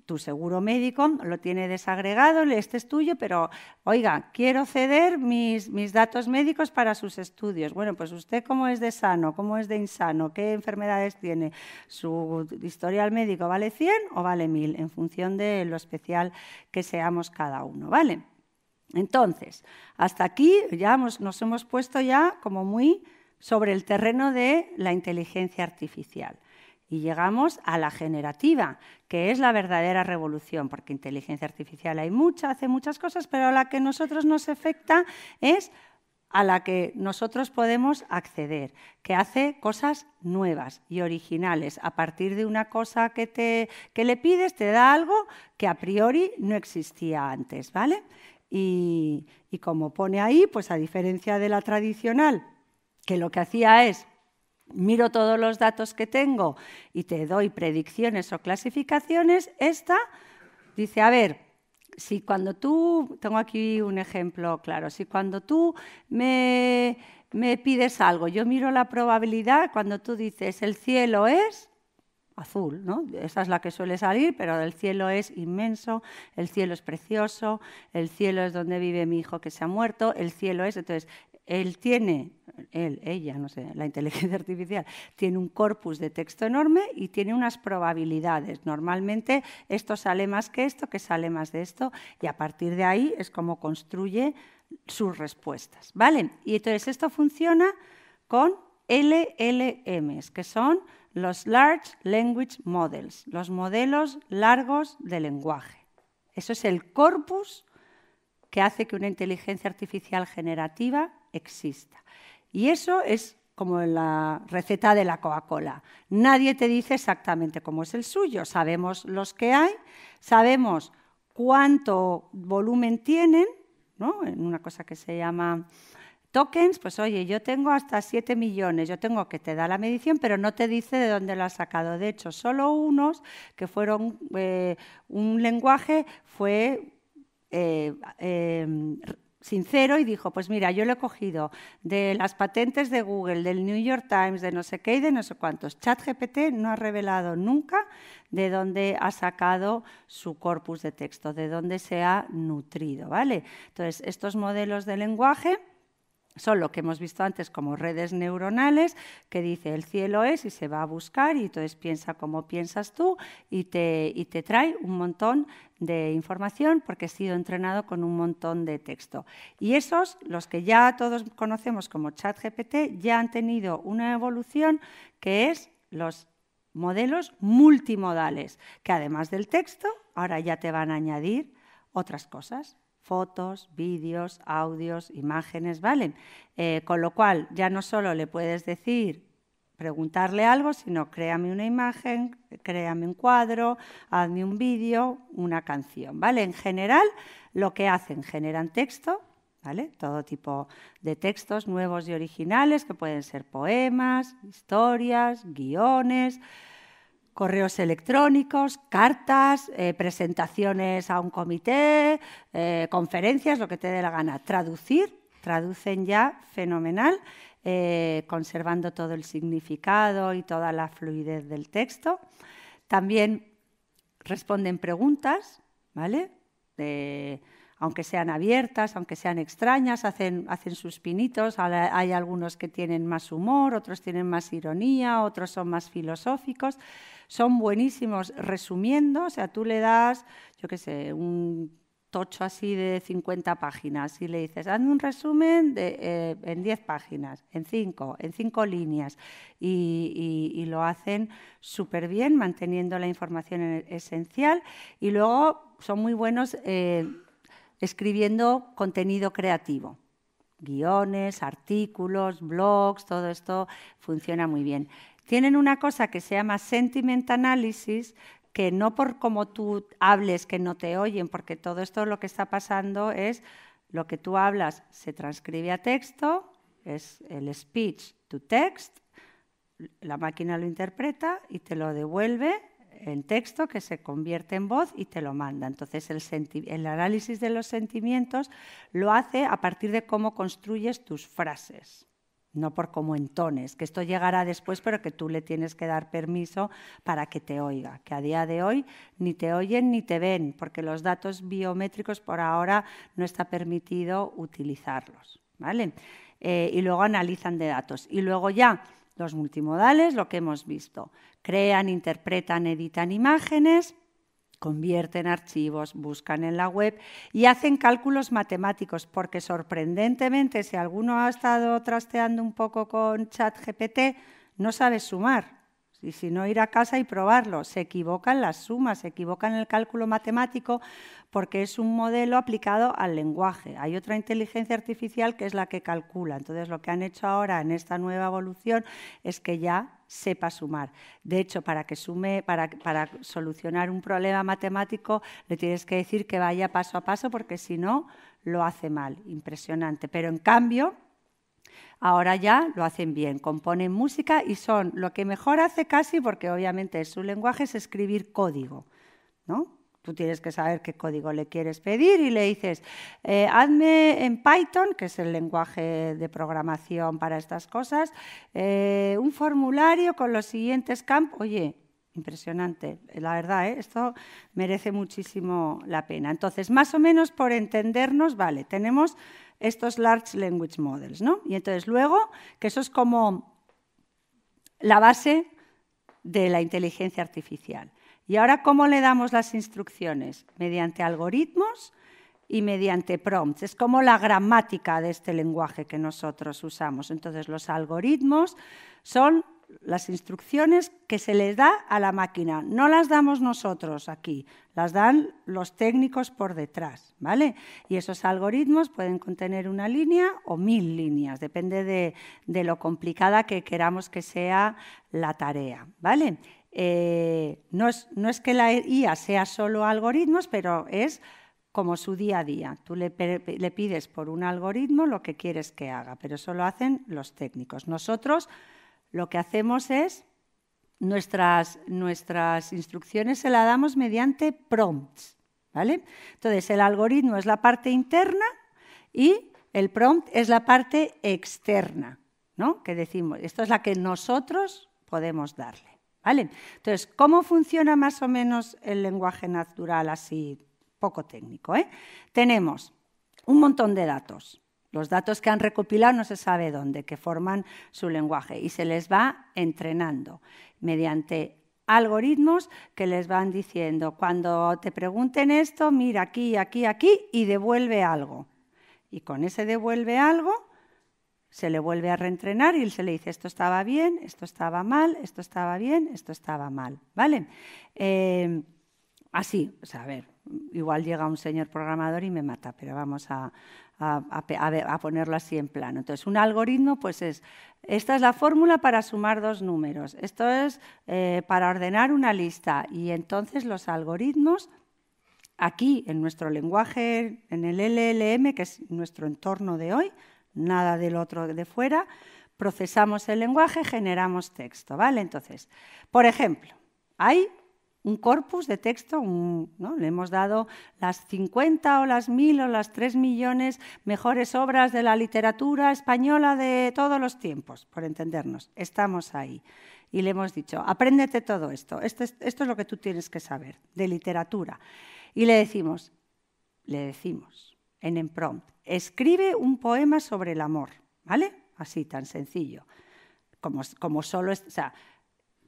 tu seguro médico lo tiene desagregado, este es tuyo, pero oiga, quiero ceder mis, mis datos médicos para sus estudios. Bueno, pues usted cómo es de sano, cómo es de insano, qué enfermedades tiene, su historial médico vale 100 o vale 1000, en función de lo especial que seamos cada uno, ¿vale? Entonces, hasta aquí ya nos hemos puesto ya como muy sobre el terreno de la inteligencia artificial. Y llegamos a la generativa, que es la verdadera revolución, porque inteligencia artificial hay mucha, hace muchas cosas, pero la que a nosotros nos afecta es a la que nosotros podemos acceder, que hace cosas nuevas y originales. A partir de una cosa que, te, le pides, te da algo que a priori no existía antes, ¿vale? Y, y como pone ahí, pues a diferencia de la tradicional, que lo que hacía es miro todos los datos que tengo y te doy predicciones o clasificaciones, esta dice, a ver, si cuando tú, tengo aquí un ejemplo claro, si cuando tú me, pides algo, yo miro la probabilidad, cuando tú dices el cielo es azul, ¿no? Esa es la que suele salir, pero el cielo es inmenso, el cielo es precioso, el cielo es donde vive mi hijo que se ha muerto, el cielo es, entonces, él tiene, él, ella, no sé, la inteligencia artificial, tiene un corpus de texto enorme y tiene unas probabilidades. Normalmente esto sale más que esto, que sale más de esto, y a partir de ahí es como construye sus respuestas. ¿Vale? Y entonces esto funciona con LLMs, que son los Large Language Models, los modelos largos de lenguaje. Eso es el corpus que hace que una inteligencia artificial generativa exista. Y eso es como la receta de la Coca-Cola. Nadie te dice exactamente cómo es el suyo. Sabemos los que hay, sabemos cuánto volumen tienen, ¿no? en una cosa que se llama tokens, pues oye, yo tengo hasta 7 millones, yo tengo que te da la medición, pero no te dice de dónde lo has sacado. De hecho, solo unos que fueron eh, un lenguaje fue eh, eh, sincero y dijo, pues mira, yo lo he cogido de las patentes de Google, del New York Times, de no sé qué y de no sé cuántos. ChatGPT no ha revelado nunca de dónde ha sacado su corpus de texto, de dónde se ha nutrido, ¿vale? Entonces, estos modelos de lenguaje son lo que hemos visto antes como redes neuronales, que dice el cielo es y se va a buscar y entonces piensa como piensas tú y te, y te trae un montón de información porque he sido entrenado con un montón de texto. Y esos, los que ya todos conocemos como ChatGPT, ya han tenido una evolución que es los modelos multimodales, que además del texto, ahora ya te van a añadir otras cosas, fotos, vídeos, audios, imágenes, ¿vale? Eh, con lo cual, ya no solo le puedes decir preguntarle algo, sino créame una imagen, créame un cuadro, hazme un vídeo, una canción, ¿vale? En general, lo que hacen, generan texto, ¿vale? Todo tipo de textos nuevos y originales, que pueden ser poemas, historias, guiones, correos electrónicos, cartas, eh, presentaciones a un comité, eh, conferencias, lo que te dé la gana. Traducir, traducen ya fenomenal eh, conservando todo el significado y toda la fluidez del texto. También responden preguntas, ¿vale? aunque sean abiertas, aunque sean extrañas, hacen, hacen sus pinitos. Hay algunos que tienen más humor, otros tienen más ironía, otros son más filosóficos. Son buenísimos resumiendo, o sea, tú le das, yo qué sé, un ocho así de 50 páginas y le dices, hazme un resumen eh, en 10 páginas, en 5, en 5 líneas, y, lo hacen súper bien, manteniendo la información esencial, y luego son muy buenos eh, escribiendo contenido creativo guiones, artículos, blogs, todo esto funciona muy bien. Tienen una cosa que se llama sentiment analysis, que no por cómo tú hables que no te oyen, porque todo esto lo que está pasando es lo que tú hablas se transcribe a texto, es el speech to text, la máquina lo interpreta y te lo devuelve en texto que se convierte en voz y te lo manda. Entonces el, el análisis de los sentimientos lo hace a partir de cómo construyes tus frases no por como entones, que esto llegará después, pero que tú le tienes que dar permiso para que te oiga, que a día de hoy ni te oyen ni te ven, porque los datos biométricos por ahora no está permitido utilizarlos, eh, y luego analizan de datos. Y luego ya los multimodales, lo que hemos visto, crean, interpretan, editan imágenes, convierten archivos, buscan en la web y hacen cálculos matemáticos, porque sorprendentemente, si alguno ha estado trasteando un poco con ChatGPT, no sabe sumar. Y si no, ir a casa y probarlo. Se equivocan las sumas, se equivocan el cálculo matemático porque es un modelo aplicado al lenguaje. Hay otra inteligencia artificial que es la que calcula. Entonces, lo que han hecho ahora en esta nueva evolución es que ya sepa sumar. De hecho, para que sume, para, solucionar un problema matemático, le tienes que decir que vaya paso a paso, porque si no, lo hace mal. Impresionante. Pero en cambio, Ahora ya lo hacen bien, componen música y son lo que mejor hace casi, porque obviamente su lenguaje es escribir código, ¿no? tú tienes que saber qué código le quieres pedir y le dices, eh, hazme en Python, que es el lenguaje de programación para estas cosas, eh, un formulario con los siguientes campos. Oye, impresionante, la verdad, ¿eh? esto merece muchísimo la pena. Entonces, más o menos por entendernos, vale, tenemos estos Large Language Models, ¿no? Y entonces luego, que eso es como la base de la inteligencia artificial. ¿Y ahora cómo le damos las instrucciones? Mediante algoritmos y mediante prompts. Es como la gramática de este lenguaje que nosotros usamos. Entonces, los algoritmos son las instrucciones que se les da a la máquina. No las damos nosotros aquí, las dan los técnicos por detrás, ¿vale? Y esos algoritmos pueden contener una línea o mil líneas, depende de, de lo complicada que queramos que sea la tarea, ¿vale? Eh, no, es, que la IA sea solo algoritmos, pero es como su día a día. Tú le, pides por un algoritmo lo que quieres que haga, pero eso lo hacen los técnicos. Nosotros lo que hacemos es, nuestras, nuestras instrucciones se las damos mediante prompts. ¿vale? Entonces, el algoritmo es la parte interna y el prompt es la parte externa, ¿no? que decimos, esto es la que nosotros podemos darle. Entonces, ¿cómo funciona más o menos el lenguaje natural así poco técnico? Eh? Tenemos un montón de datos. Los datos que han recopilado no se sabe dónde, que forman su lenguaje y se les va entrenando mediante algoritmos que les van diciendo, cuando te pregunten esto, mira aquí, aquí, aquí y devuelve algo. Y con ese devuelve algo se le vuelve a reentrenar y él se le dice esto estaba bien, esto estaba mal, esto estaba bien, esto estaba mal. ¿Vale? Em, así, o sea, a ver, igual llega un señor programador y me mata, pero vamos a, a, ponerlo así en plano. Entonces, un algoritmo, pues es, esta es la fórmula para sumar dos números, esto es eh, para ordenar una lista, y entonces los algoritmos, aquí en nuestro lenguaje, en el LLM, que es nuestro entorno de hoy, nada del otro de fuera, procesamos el lenguaje, generamos texto, ¿vale? Entonces, por ejemplo, hay un corpus de texto, ¿no? le hemos dado las 50 o las 1000 o las 3 millones mejores obras de la literatura española de todos los tiempos, por entendernos. Estamos ahí. Y le hemos dicho, apréndete todo esto. Esto es, lo que tú tienes que saber de literatura. Y le decimos, le decimos en prompt, escribe un poema sobre el amor, ¿vale? Así, tan sencillo. Como, solo, es, o sea,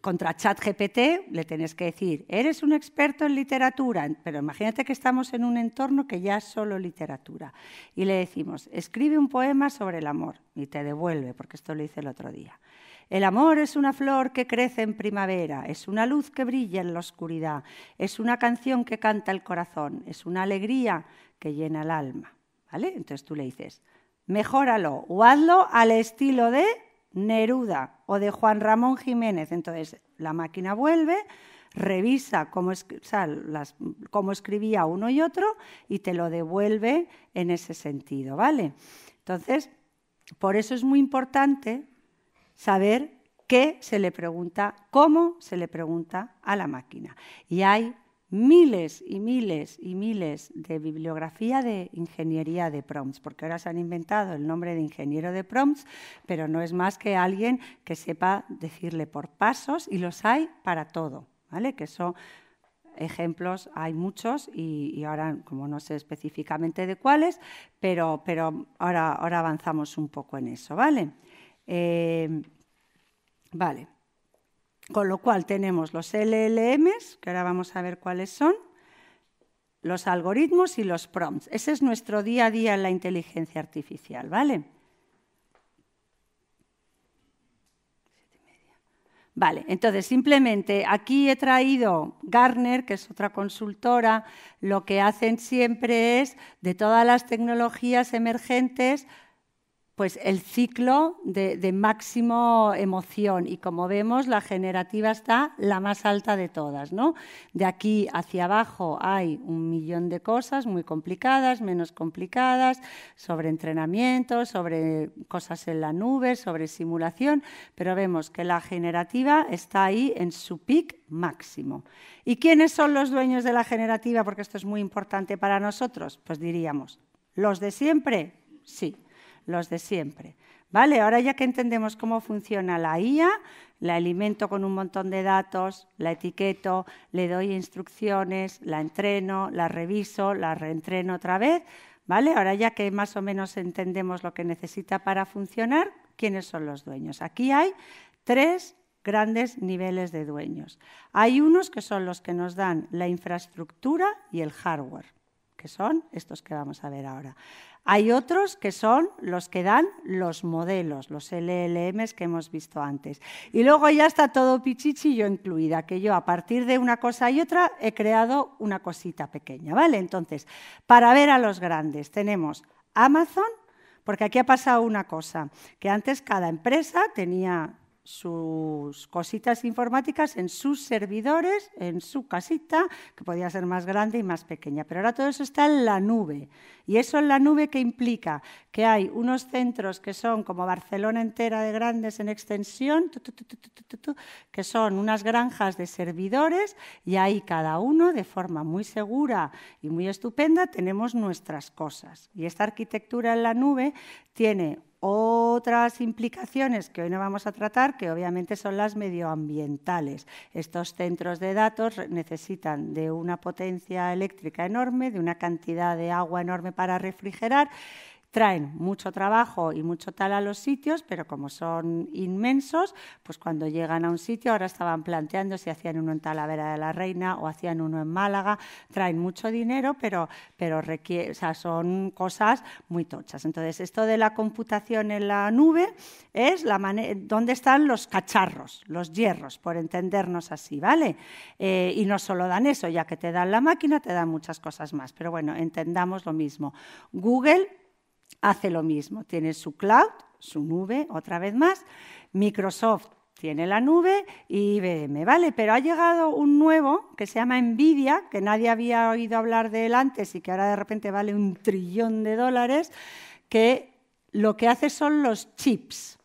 contra ChatGPT le tenés que decir, eres un experto en literatura, pero imagínate que estamos en un entorno que ya es solo literatura. Y le decimos, escribe un poema sobre el amor, y te devuelve, porque esto lo hice el otro día. El amor es una flor que crece en primavera, es una luz que brilla en la oscuridad, es una canción que canta el corazón, es una alegría que llena el alma. Entonces tú le dices, mejóralo o hazlo al estilo de Neruda o de Juan Ramón Jiménez. Entonces la máquina vuelve, revisa cómo, escribía uno y otro y te lo devuelve en ese sentido, ¿vale? Entonces, por eso es muy importante saber qué se le pregunta, cómo se le pregunta a la máquina. Y hay miles y miles y miles de bibliografía de ingeniería de prompts, porque ahora se han inventado el nombre de ingeniero de prompts, pero no es más que alguien que sepa decirle por pasos y los hay para todo, ¿vale? Que son ejemplos hay muchos y, ahora, como no sé específicamente de cuáles, pero, pero ahora, ahora avanzamos un poco en eso, ¿vale? Eh, vale. Con lo cual tenemos los LLMs, que ahora vamos a ver cuáles son, los algoritmos y los prompts. Ese es nuestro día a día en la inteligencia artificial, ¿vale? Vale, entonces simplemente aquí he traído Garner, que es otra consultora, lo que hacen siempre es de todas las tecnologías emergentes pues el ciclo de, máximo emoción y como vemos la generativa está la más alta de todas, ¿no? De aquí hacia abajo hay un millón de cosas muy complicadas, menos complicadas, sobre entrenamiento, sobre cosas en la nube, sobre simulación, pero vemos que la generativa está ahí en su pic máximo. ¿Y quiénes son los dueños de la generativa? Porque esto es muy importante para nosotros. Pues diríamos, los de siempre, sí los de siempre. ¿Vale? Ahora ya que entendemos cómo funciona la IA, la alimento con un montón de datos, la etiqueto, le doy instrucciones, la entreno, la reviso, la reentreno otra vez. ¿Vale? Ahora ya que más o menos entendemos lo que necesita para funcionar, ¿quiénes son los dueños? Aquí hay tres grandes niveles de dueños. Hay unos que son los que nos dan la infraestructura y el hardware, que son estos que vamos a ver ahora. Hay otros que son los que dan los modelos, los LLMs que hemos visto antes. Y luego ya está todo pichichillo incluida, que yo a partir de una cosa y otra he creado una cosita pequeña, ¿vale? Entonces, para ver a los grandes tenemos Amazon, porque aquí ha pasado una cosa, que antes cada empresa tenía sus cositas informáticas en sus servidores, en su casita, que podía ser más grande y más pequeña. Pero ahora todo eso está en la nube. ¿Y eso en la nube que implica? Que hay unos centros que son como Barcelona entera de grandes en extensión, que son unas granjas de servidores y ahí cada uno de forma muy segura y muy estupenda tenemos nuestras cosas. Y esta arquitectura en la nube tiene otras implicaciones que hoy no vamos a tratar, que obviamente son las medioambientales. Estos centros de datos necesitan de una potencia eléctrica enorme, de una cantidad de agua enorme para refrigerar traen mucho trabajo y mucho tal a los sitios, pero como son inmensos, pues cuando llegan a un sitio, ahora estaban planteando si hacían uno en Talavera de la Reina o hacían uno en Málaga, traen mucho dinero, pero, pero son cosas muy tochas. Entonces, esto de la computación en la nube es la dónde están los cacharros, los hierros, por entendernos así, ¿vale? Eh, y no solo dan eso, ya que te dan la máquina, te dan muchas cosas más. Pero bueno, entendamos lo mismo. Google hace lo mismo. Tiene su cloud, su nube, otra vez más. Microsoft tiene la nube y IBM, ¿vale? Pero ha llegado un nuevo que se llama Nvidia, que nadie había oído hablar de él antes y que ahora de repente vale un trillón de dólares, que lo que hace son los chips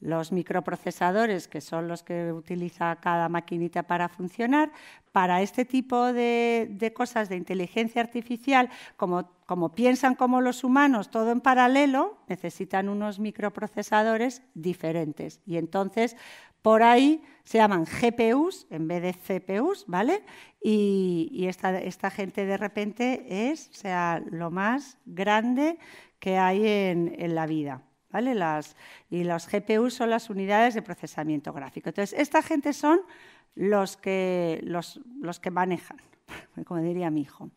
los microprocesadores, que son los que utiliza cada maquinita para funcionar, para este tipo de, cosas de inteligencia artificial, como, piensan como los humanos, todo en paralelo, necesitan unos microprocesadores diferentes. Y entonces, por ahí se llaman GPUs en vez de CPUs, ¿vale? Y, esta, gente de repente es sea, lo más grande que hay en la vida. Las, y los GPUs son las unidades de procesamiento gráfico. Entonces, esta gente son los que, los, que manejan, como diría mi hijo.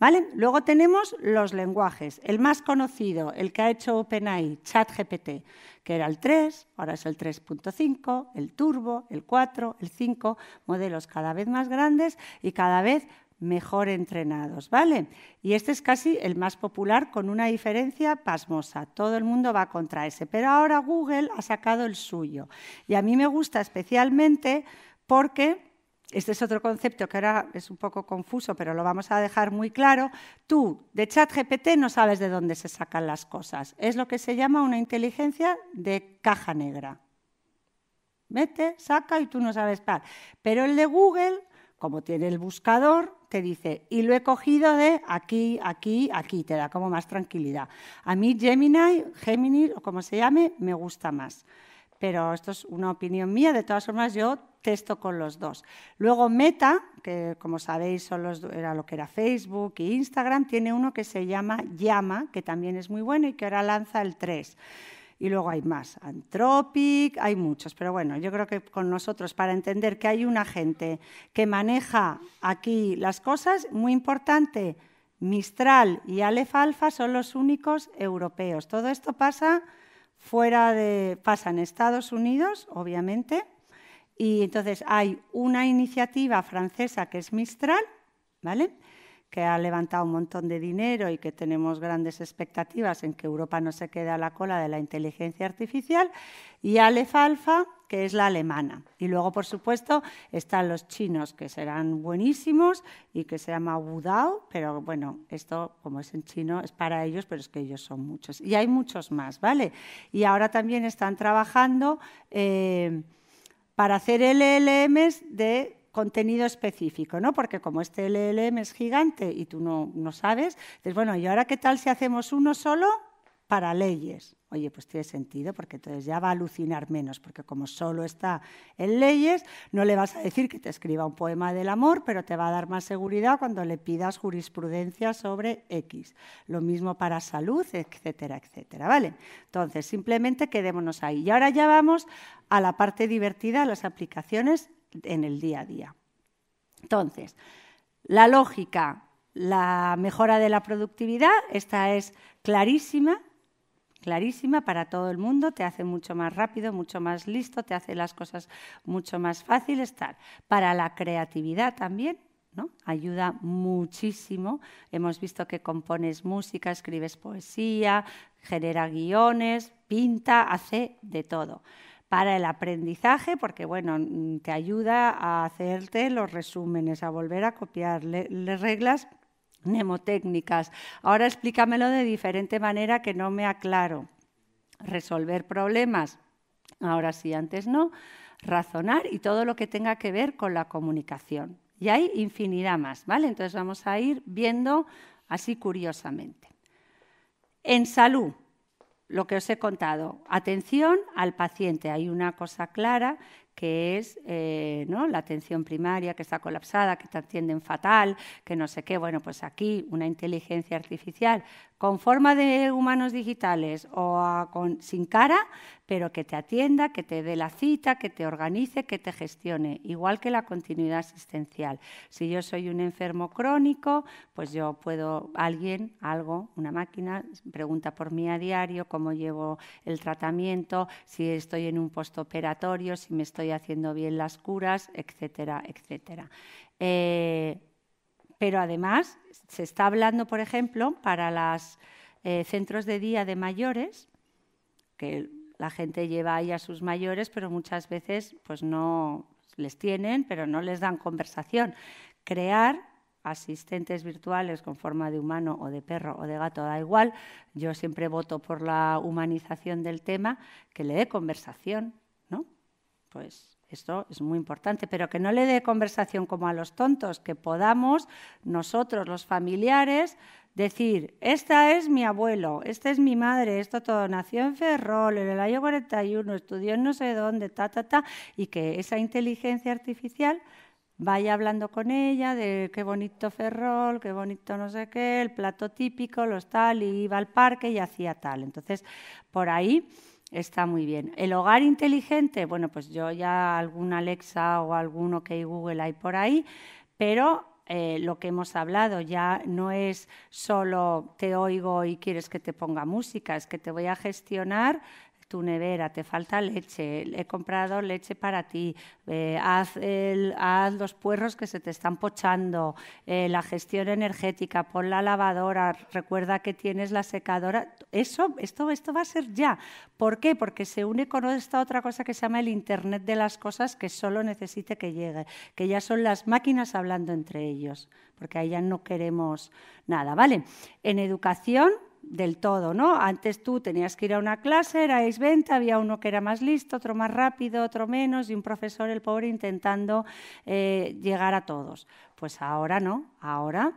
¿Vale? Luego tenemos los lenguajes. El más conocido, el que ha hecho OpenAI, ChatGPT, que era el 3, ahora es el 3.5, el Turbo, el 4, el 5, modelos cada vez más grandes y cada vez mejor entrenados, ¿vale? Y este es casi el más popular con una diferencia pasmosa. Todo el mundo va contra ese, pero ahora Google ha sacado el suyo. Y a mí me gusta especialmente porque este es otro concepto que ahora es un poco confuso, pero lo vamos a dejar muy claro. Tú, de ChatGPT, no sabes de dónde se sacan las cosas. Es lo que se llama una inteligencia de caja negra. Mete, saca y tú no sabes. para Pero el de Google, como tiene el buscador, te dice, y lo he cogido de aquí, aquí, aquí, te da como más tranquilidad. A mí Gemini, Gemini o como se llame, me gusta más. Pero esto es una opinión mía, de todas formas yo testo con los dos. Luego Meta, que como sabéis son los, era lo que era Facebook e Instagram, tiene uno que se llama Llama, que también es muy bueno y que ahora lanza el 3 y luego hay más, Antropic, hay muchos, pero bueno, yo creo que con nosotros para entender que hay una gente que maneja aquí las cosas, muy importante, Mistral y Aleph Alfa son los únicos europeos. Todo esto pasa fuera de pasa en Estados Unidos, obviamente, y entonces hay una iniciativa francesa que es Mistral, ¿vale? que ha levantado un montón de dinero y que tenemos grandes expectativas en que Europa no se quede a la cola de la inteligencia artificial, y ALEFALFA Alpha, que es la alemana. Y luego, por supuesto, están los chinos, que serán buenísimos y que se llama Wudao, pero bueno, esto como es en chino es para ellos, pero es que ellos son muchos. Y hay muchos más, ¿vale? Y ahora también están trabajando eh, para hacer LLMs de contenido específico, ¿no? Porque como este LLM es gigante y tú no, sabes, entonces, bueno, ¿y ahora qué tal si hacemos uno solo para leyes? Oye, pues tiene sentido porque entonces ya va a alucinar menos, porque como solo está en leyes, no le vas a decir que te escriba un poema del amor, pero te va a dar más seguridad cuando le pidas jurisprudencia sobre X. Lo mismo para salud, etcétera, etcétera, ¿vale? Entonces, simplemente quedémonos ahí. Y ahora ya vamos a la parte divertida, a las aplicaciones en el día a día. Entonces, la lógica, la mejora de la productividad, esta es clarísima, clarísima para todo el mundo, te hace mucho más rápido, mucho más listo, te hace las cosas mucho más fáciles, estar. Para la creatividad también, ¿no? Ayuda muchísimo. Hemos visto que compones música, escribes poesía, genera guiones, pinta, hace de todo para el aprendizaje, porque bueno, mm, te ayuda a hacerte los resúmenes, a volver a copiar las reglas mnemotécnicas. Ahora explícamelo de diferente manera que no me aclaro. Resolver problemas. Ahora sí, antes no. Razonar y todo lo que tenga que ver con la comunicación. Y hay infinidad más, ¿vale? Entonces vamos a ir viendo así curiosamente. En salud, lo que os he contado, atención al paciente. Hay una cosa clara que es eh, la atención primaria que está colapsada, que te atienden fatal, que no sé qué. Bueno, pues aquí una inteligencia artificial con forma de humanos digitales o sin cara pero que te atienda, que te dé la cita, que te organice, que te gestione, igual que la continuidad asistencial. Si yo soy un enfermo crónico, pues yo puedo, alguien, algo, una máquina, pregunta por mí a diario, cómo llevo el tratamiento, si estoy en un postoperatorio, si me estoy haciendo bien las curas, etcétera, etcétera. Eh, pero además se está hablando, por ejemplo, para los eh, centros de día de mayores, que la gente lleva ahí a sus mayores, pero muchas veces pues no les tienen, pero no les dan conversación. Crear asistentes virtuales con forma de humano o de perro o de gato, da igual. Yo siempre voto por la humanización del tema, que le dé conversación, ¿no? Pues esto es muy importante, pero que no le dé conversación como a los tontos, que podamos nosotros, los familiares, Decir, esta es mi abuelo, esta es mi madre, esto todo, nació en Ferrol en el año 41, estudió en no sé dónde, ta, ta, ta, y que esa inteligencia artificial vaya hablando con ella de qué bonito Ferrol, qué bonito no sé qué, el plato típico, los tal, y iba al parque y hacía tal. Entonces, por ahí está muy bien. El hogar inteligente, bueno, pues yo ya alguna Alexa o alguno que Google hay por ahí, pero eh, lo que hemos hablado. Ya no es solo te oigo y quieres que te ponga música, es que te voy a gestionar tu nevera, te falta leche, he comprado leche para ti, eh, haz, los puerros que se te están pochando, eh, la gestión energética, pon la lavadora, recuerda que tienes la secadora. Eso, esto, esto va a ser ya. ¿Por qué? Porque se une con esta otra cosa que se llama el Internet de las cosas que solo necesite que llegue, que ya son las máquinas hablando entre ellos, porque ahí ya no queremos nada. ¿Vale? En educación del todo, ¿no? Antes tú tenías que ir a una clase, erais 20, había uno que era más listo, otro más rápido, otro menos, y un profesor, el pobre, intentando eh, llegar a todos. Pues ahora no, ahora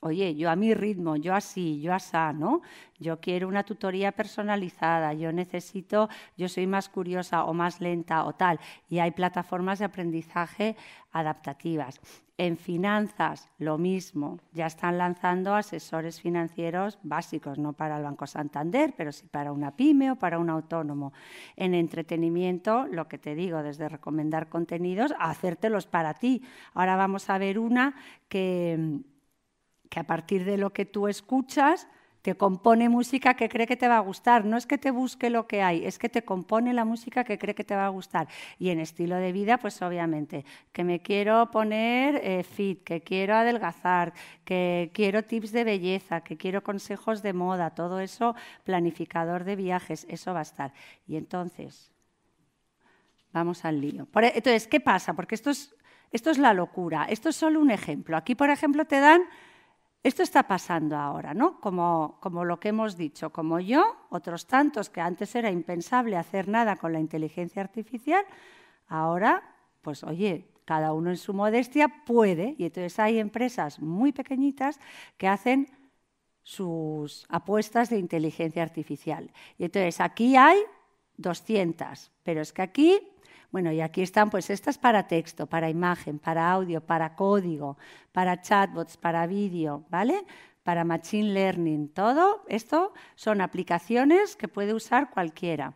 oye, yo a mi ritmo, yo así, yo así, ¿no? Yo quiero una tutoría personalizada, yo necesito, yo soy más curiosa o más lenta o tal. Y hay plataformas de aprendizaje adaptativas. En finanzas, lo mismo. Ya están lanzando asesores financieros básicos, no para el Banco Santander, pero sí para una pyme o para un autónomo. En entretenimiento, lo que te digo, desde recomendar contenidos hacértelos para ti. Ahora vamos a ver una que, que a partir de lo que tú escuchas, que compone música que cree que te va a gustar. No es que te busque lo que hay, es que te compone la música que cree que te va a gustar. Y en estilo de vida, pues obviamente, que me quiero poner eh, fit, que quiero adelgazar, que quiero tips de belleza, que quiero consejos de moda, todo eso, planificador de viajes, eso va a estar. Y entonces, vamos al lío. E-, entonces, ¿qué pasa? Porque esto es, esto es la locura. Esto es solo un ejemplo. Aquí, por ejemplo, te dan esto está pasando ahora, ¿no? Como, como lo que hemos dicho, como yo, otros tantos que antes era impensable hacer nada con la inteligencia artificial, ahora, pues oye, cada uno en su modestia puede, y entonces hay empresas muy pequeñitas que hacen sus apuestas de inteligencia artificial. Y entonces aquí hay 200, pero es que aquí bueno, y aquí están, pues estas para texto, para imagen, para audio, para código, para chatbots, para vídeo, ¿vale? Para Machine Learning, todo esto son aplicaciones que puede usar cualquiera.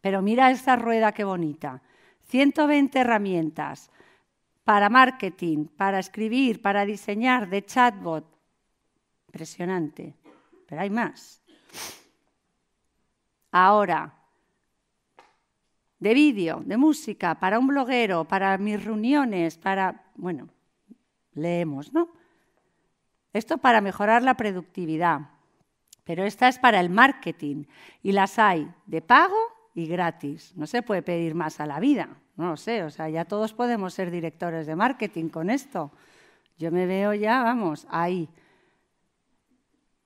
Pero mira esta rueda qué bonita. 120 herramientas para marketing, para escribir, para diseñar, de chatbot. Impresionante. Pero hay más. Ahora, de vídeo, de música, para un bloguero, para mis reuniones, para... Bueno, leemos, ¿no? Esto para mejorar la productividad, pero esta es para el marketing y las hay de pago y gratis. No se puede pedir más a la vida, no lo sé, o sea, ya todos podemos ser directores de marketing con esto. Yo me veo ya, vamos, ahí.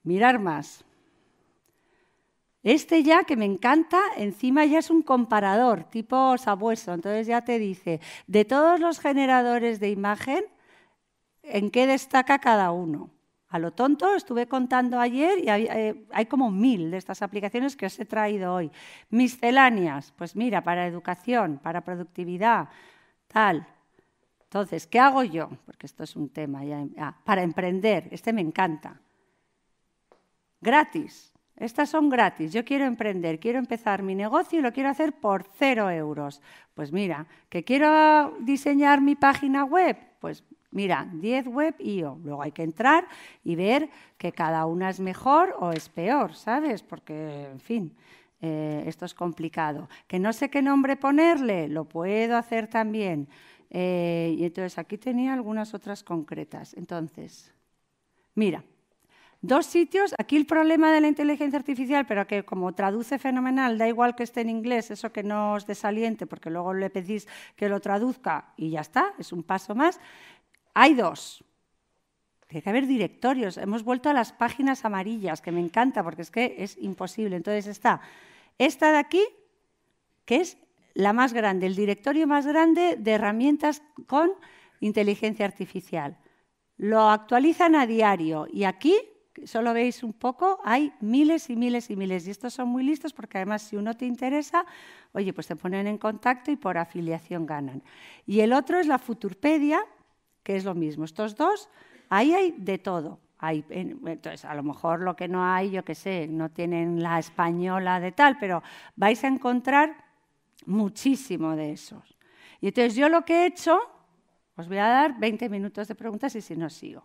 Mirar más, este ya que me encanta, encima ya es un comparador, tipo sabueso. Entonces ya te dice, de todos los generadores de imagen, ¿en qué destaca cada uno? A lo tonto, estuve contando ayer y hay, eh, como mil de estas aplicaciones que os he traído hoy. Misceláneas, pues mira, para educación, para productividad, tal. Entonces, ¿qué hago yo? Porque esto es un tema ya. Ah, para emprender, este me encanta. Gratis, estas son gratis. Yo quiero emprender, quiero empezar mi negocio y lo quiero hacer por cero euros. Pues mira, que quiero diseñar mi página web, pues mira, 10 web yo. Luego hay que entrar y ver que cada una es mejor o es peor, ¿sabes? Porque, en fin. Eh, esto es complicado. Que no sé qué nombre ponerle, lo puedo hacer también. Eh, y entonces aquí tenía algunas otras concretas. Entonces, mira, Dos sitios, aquí el problema de la inteligencia artificial, pero que como traduce fenomenal, da igual que esté en inglés, eso que no os desaliente, porque luego le pedís que lo traduzca y ya está, es un paso más. Hay dos, hay que haber directorios. Hemos vuelto a las páginas amarillas, que me encanta porque es que es imposible. Entonces está esta de aquí, que es la más grande, el directorio más grande de herramientas con inteligencia artificial. Lo actualizan a diario y aquí solo veis un poco, hay miles y miles y miles. Y estos son muy listos porque además si uno te interesa, oye, pues te ponen en contacto y por afiliación ganan. Y el otro es la Futurpedia, que es lo mismo. Estos dos, ahí hay de todo. Hay, entonces, a lo mejor lo que no hay, yo qué sé, no tienen la española de tal, pero vais a encontrar muchísimo de esos. Y entonces yo lo que he hecho, os voy a dar 20 minutos de preguntas y si no sigo.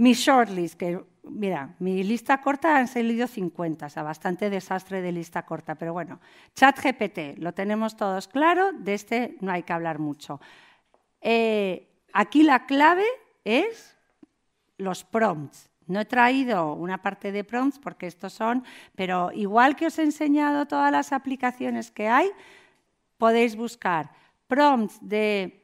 Mi shortlist, que mira, mi lista corta han salido 50, o sea, bastante desastre de lista corta, pero bueno, Chat GPT, lo tenemos todos claro, de este no hay que hablar mucho. Eh, aquí la clave es los prompts. No he traído una parte de prompts porque estos son, pero igual que os he enseñado todas las aplicaciones que hay, podéis buscar prompts de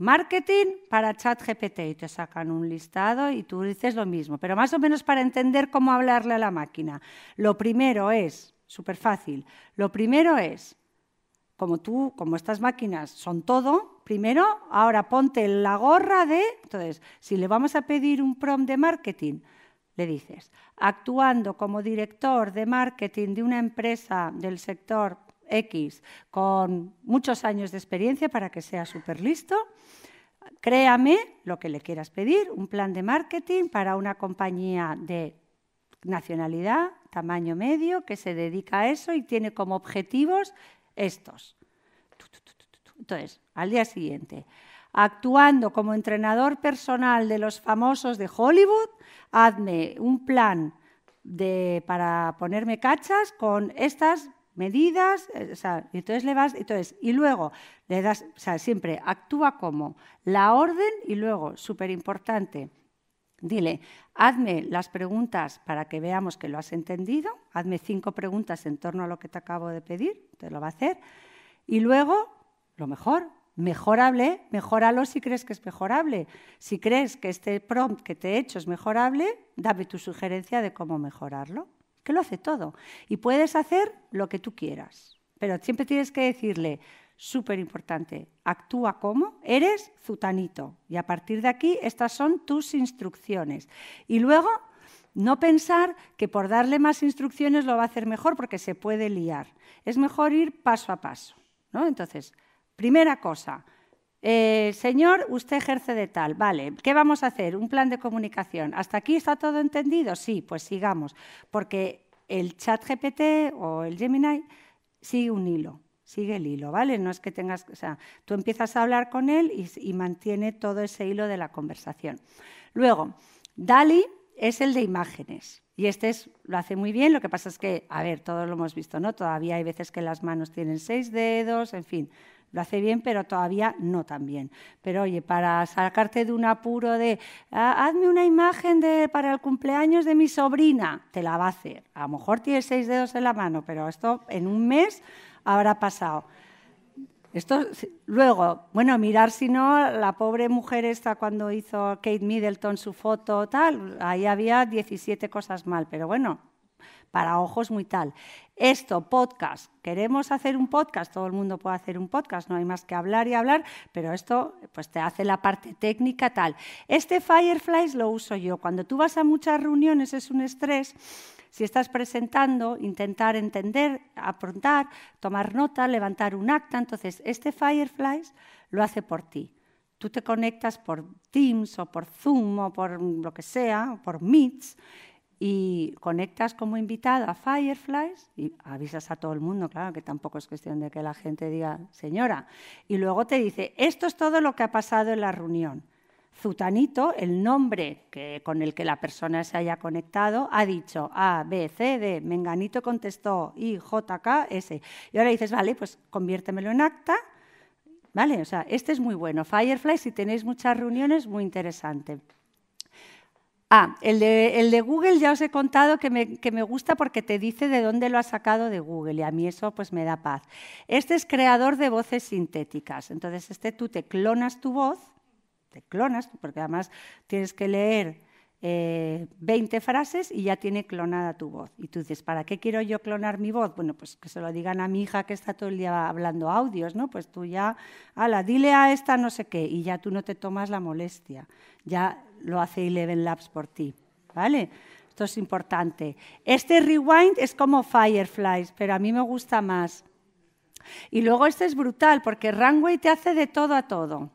Marketing para ChatGPT y te sacan un listado y tú dices lo mismo, pero más o menos para entender cómo hablarle a la máquina. Lo primero es, súper fácil, lo primero es, como tú, como estas máquinas son todo, primero, ahora ponte la gorra de... Entonces, si le vamos a pedir un prompt de marketing, le dices, actuando como director de marketing de una empresa del sector X con muchos años de experiencia para que sea súper listo, créame lo que le quieras pedir, un plan de marketing para una compañía de nacionalidad, tamaño medio, que se dedica a eso y tiene como objetivos estos. Entonces, al día siguiente, actuando como entrenador personal de los famosos de Hollywood, hazme un plan de, para ponerme cachas con estas medidas, eh, y entonces le vas, entonces, y luego le das, o sea, siempre actúa como la orden y luego, súper importante, dile, hazme las preguntas para que veamos que lo has entendido, hazme cinco preguntas en torno a lo que te acabo de pedir, te lo va a hacer, y luego, lo mejor, mejorable, mejoralo si crees que es mejorable. Si crees que este prompt que te he hecho es mejorable, dame tu sugerencia de cómo mejorarlo que lo hace todo. Y puedes hacer lo que tú quieras, pero siempre tienes que decirle, súper importante, actúa como eres zutanito. Y a partir de aquí, estas son tus instrucciones. Y luego, no pensar que por darle más instrucciones lo va a hacer mejor, porque se puede liar. Es mejor ir paso a paso. ¿no? Entonces, primera cosa, eh, señor, usted ejerce de tal, vale, ¿qué vamos a hacer? Un plan de comunicación. ¿Hasta aquí está todo entendido? Sí, pues sigamos, porque el chat GPT o el Gemini sigue un hilo, sigue el hilo, ¿vale? No es que tengas, o sea, tú empiezas a hablar con él y, mantiene todo ese hilo de la conversación. Luego, Dali es el de imágenes. Y este lo hace muy bien, lo que pasa es que, a ver, todos lo hemos visto, ¿no? Todavía hay veces que las manos tienen seis dedos, en fin, lo hace bien, pero todavía no tan bien. Pero oye, para sacarte de un apuro de ah, hazme una imagen de, para el cumpleaños de mi sobrina, te la va a hacer. A lo mejor tiene seis dedos en la mano, pero esto en un mes habrá pasado. Esto, luego, bueno, mirar si no, la pobre mujer esta cuando hizo Kate Middleton su foto, tal, ahí había 17 cosas mal, pero bueno, para ojos muy tal. Esto, podcast. Queremos hacer un podcast, todo el mundo puede hacer un podcast, no hay más que hablar y hablar, pero esto pues te hace la parte técnica tal. Este Fireflies lo uso yo. Cuando tú vas a muchas reuniones es un estrés. Si estás presentando, intentar entender, aprontar, tomar nota, levantar un acta. Entonces, este Fireflies lo hace por ti tú te conectas por Teams o por Zoom o por lo que sea, por Meets, y conectas como invitada a Fireflies y avisas a todo el mundo, claro que tampoco es cuestión de que la gente diga, señora, y luego te dice, esto es todo lo que ha pasado en la reunión. Zutanito, el nombre con el que la persona se haya conectado, ha dicho A, B, C, D, Menganito contestó I, J, K, S. Y ahora dices, vale, pues conviértemelo en acta, ¿vale? O sea, este es muy bueno. Fireflies, si tenéis muchas reuniones, muy interesante. Ah, el de, Google ya os he contado que me, gusta porque te dice de dónde lo has sacado de Google y a mí eso pues me da paz. Este es creador de voces sintéticas. Entonces, este tú te clonas tu voz, te clonas, porque además tienes que leer 20 eh, frases y ya tiene clonada tu voz. Y tú dices, ¿para qué quiero yo clonar mi voz? Bueno, pues que se lo digan a mi hija que está todo el día hablando audios, ¿no? Pues tú ya, hala, dile a esta no sé qué y ya tú no te tomas la molestia. Ya lo hace Eleven Labs por ti. ¿Vale? Esto es importante. Este rewind es como Fireflies, pero a mí me gusta más. Y luego este es brutal porque Runway te hace de todo a todo.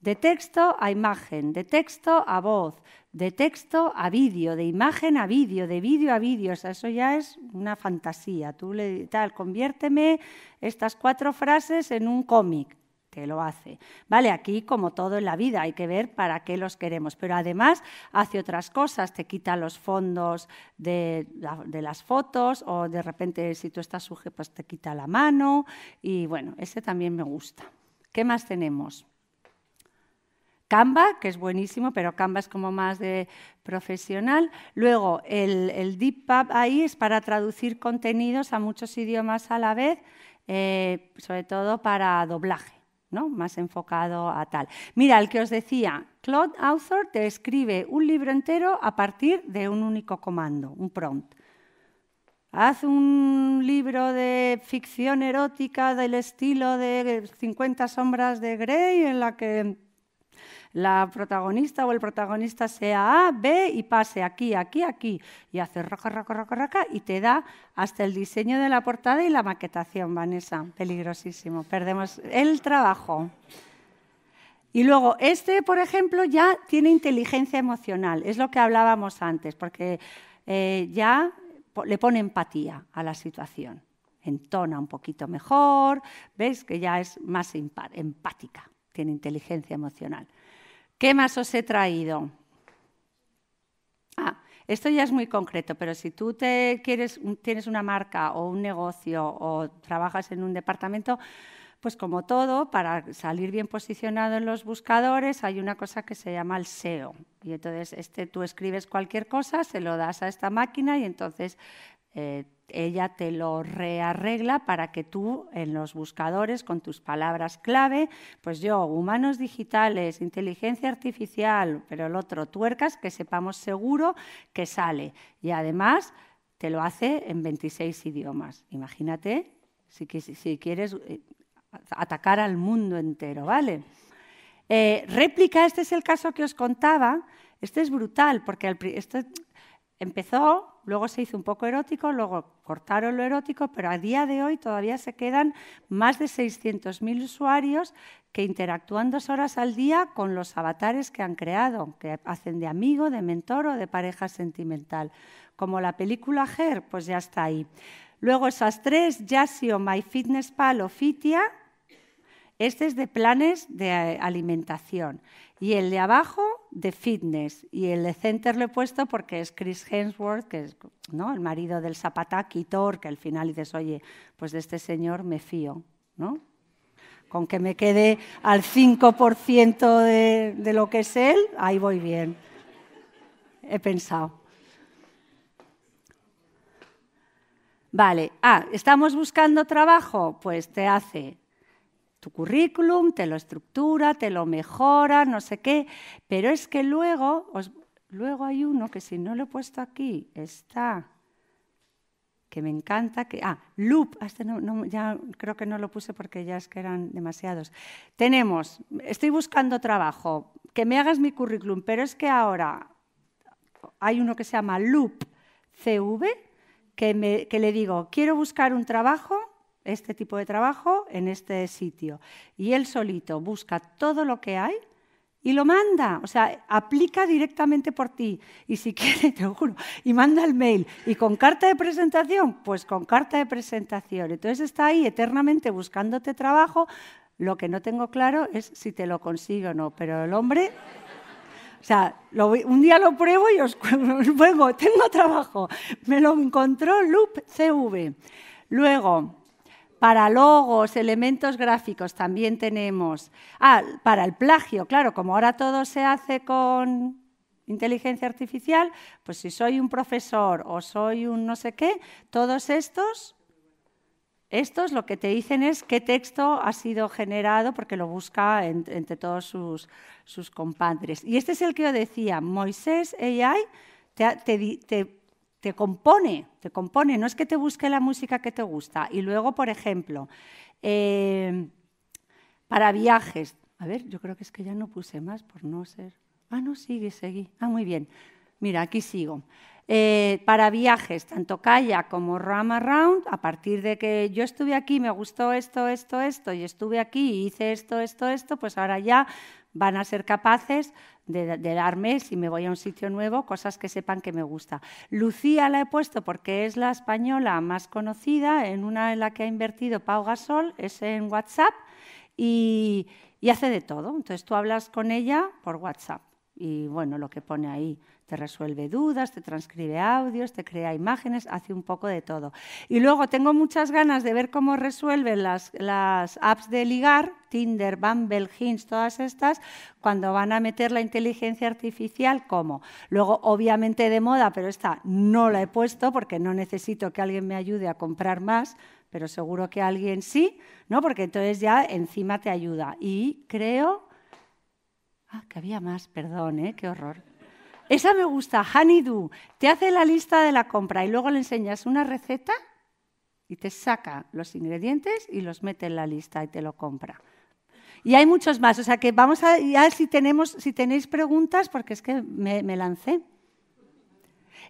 De texto a imagen, de texto a voz, de texto a vídeo, de imagen a vídeo, de vídeo a vídeo. eso ya es una fantasía. Tú le tal, conviérteme estas cuatro frases en un cómic que lo hace. Vale, aquí como todo en la vida hay que ver para qué los queremos, pero además hace otras cosas, te quita los fondos de, las fotos o de repente si tú estás suje, pues te quita la mano y bueno, ese también me gusta. ¿Qué más tenemos? Canva, que es buenísimo, pero Canva es como más de profesional. Luego, el, Deep Pub ahí es para traducir contenidos a muchos idiomas a la vez, eh, sobre todo para doblaje. Más enfocado a tal. Mira, el que os decía, Claude Author te escribe un libro entero a partir de un único comando, un prompt. Haz un libro de ficción erótica del estilo de 50 sombras de Grey en la que la protagonista o el protagonista sea A, B y pase aquí, aquí, aquí. Y hace roca, roca, roca, roca y te da hasta el diseño de la portada y la maquetación, Vanessa. Peligrosísimo. Perdemos el trabajo. Y luego, este, por ejemplo, ya tiene inteligencia emocional, es lo que hablábamos antes, porque eh, ya le pone empatía a la situación, entona un poquito mejor, ves que ya es más empática, tiene inteligencia emocional. ¿Qué más os he traído? Ah, esto ya es muy concreto, pero si tú tienes una marca o un negocio o trabajas en un departamento, pues como todo, para salir bien posicionado en los buscadores hay una cosa que se llama el SEO. Y entonces este, tú escribes cualquier cosa, se lo das a esta máquina y entonces eh, ella te lo rearregla para que tú en los buscadores con tus palabras clave, pues yo, humanos digitales, inteligencia artificial, pero el otro, tuercas, que sepamos seguro que sale. Y además te lo hace en 26 idiomas. Imagínate si, si quieres eh, atacar al mundo entero, ¿vale? Eh, réplica, este es el caso que os contaba. Este es brutal, porque al, este empezó luego se hizo un poco erótico, luego cortaron lo erótico, pero a día de hoy todavía se quedan más de 600.000 usuarios que interactúan dos horas al día con los avatares que han creado, que hacen de amigo, de mentor o de pareja sentimental. Como la película Her, pues ya está ahí. Luego esas tres, Yasio, MyFitnessPal o Fitia, este es de planes de alimentación. Y el de abajo de fitness y el de center lo he puesto porque es Chris Hemsworth, que es ¿no? el marido del Zapataki, que al final dices, oye, pues de este señor me fío, ¿no? Con que me quede al 5% de, de lo que es él, ahí voy bien. He pensado. Vale, ah, ¿estamos buscando trabajo? Pues te hace tu currículum, te lo estructura, te lo mejora, no sé qué, pero es que luego, luego hay uno que si no lo he puesto aquí, está, que me encanta, que, ah, Loop, ah, este no, ya creo que no lo puse porque ya es que eran demasiados. Tenemos, estoy buscando trabajo, que me hagas mi currículum, pero es que ahora hay uno que se llama Loop CV, que, me, que le digo, quiero buscar un trabajo este tipo de trabajo en este sitio. Y él solito busca todo lo que hay y lo manda, o sea, aplica directamente por ti. Y si quiere, te juro, y manda el mail. Y con carta de presentación, pues con carta de presentación. Entonces está ahí eternamente buscándote trabajo. Lo que no tengo claro es si te lo consigo o no, pero el hombre... O sea, un día lo pruebo y os luego tengo trabajo. Me lo encontró Loop CV. Luego, para logos, elementos gráficos también tenemos. Ah, para el plagio, claro, como ahora todo se hace con inteligencia artificial, pues si soy un profesor o soy un no sé qué, todos estos, estos lo que te dicen es qué texto ha sido generado porque lo busca entre todos sus, sus compadres. Y este es el que yo decía, Moisés AI te, te te compone, te compone. No es que te busque la música que te gusta. Y luego, por ejemplo, eh, para viajes. A ver, yo creo que es que ya no puse más por no ser. Ah, no, sigue, seguí. Ah, muy bien. Mira, aquí sigo. Eh, para viajes, tanto Calla como Ramaround, Around, a partir de que yo estuve aquí, me gustó esto, esto, esto, y estuve aquí, y hice esto, esto, esto, pues ahora ya van a ser capaces de, darme, si me voy a un sitio nuevo, cosas que sepan que me gusta. Lucía la he puesto porque es la española más conocida, en una en la que ha invertido Pau Gasol, es en WhatsApp, y hace de todo. Entonces tú hablas con ella por WhatsApp y bueno, lo que pone ahí. Te resuelve dudas, te transcribe audios, te crea imágenes, hace un poco de todo. Y luego tengo muchas ganas de ver cómo resuelven las, apps de ligar, Tinder, Bumble, Hinge, todas estas, cuando van a meter la inteligencia artificial, ¿cómo? Luego, obviamente de moda, pero esta no la he puesto porque no necesito que alguien me ayude a comprar más, pero seguro que alguien sí, ¿no? Porque entonces ya encima te ayuda. Y creo Ah, que había más, perdón, ¿eh? qué horror. Esa me gusta, Hanidu. Te hace la lista de la compra y luego le enseñas una receta y te saca los ingredientes y los mete en la lista y te lo compra. Y hay muchos más, o sea que vamos a, ver si, tenemos, si tenéis preguntas, porque es que me lancé.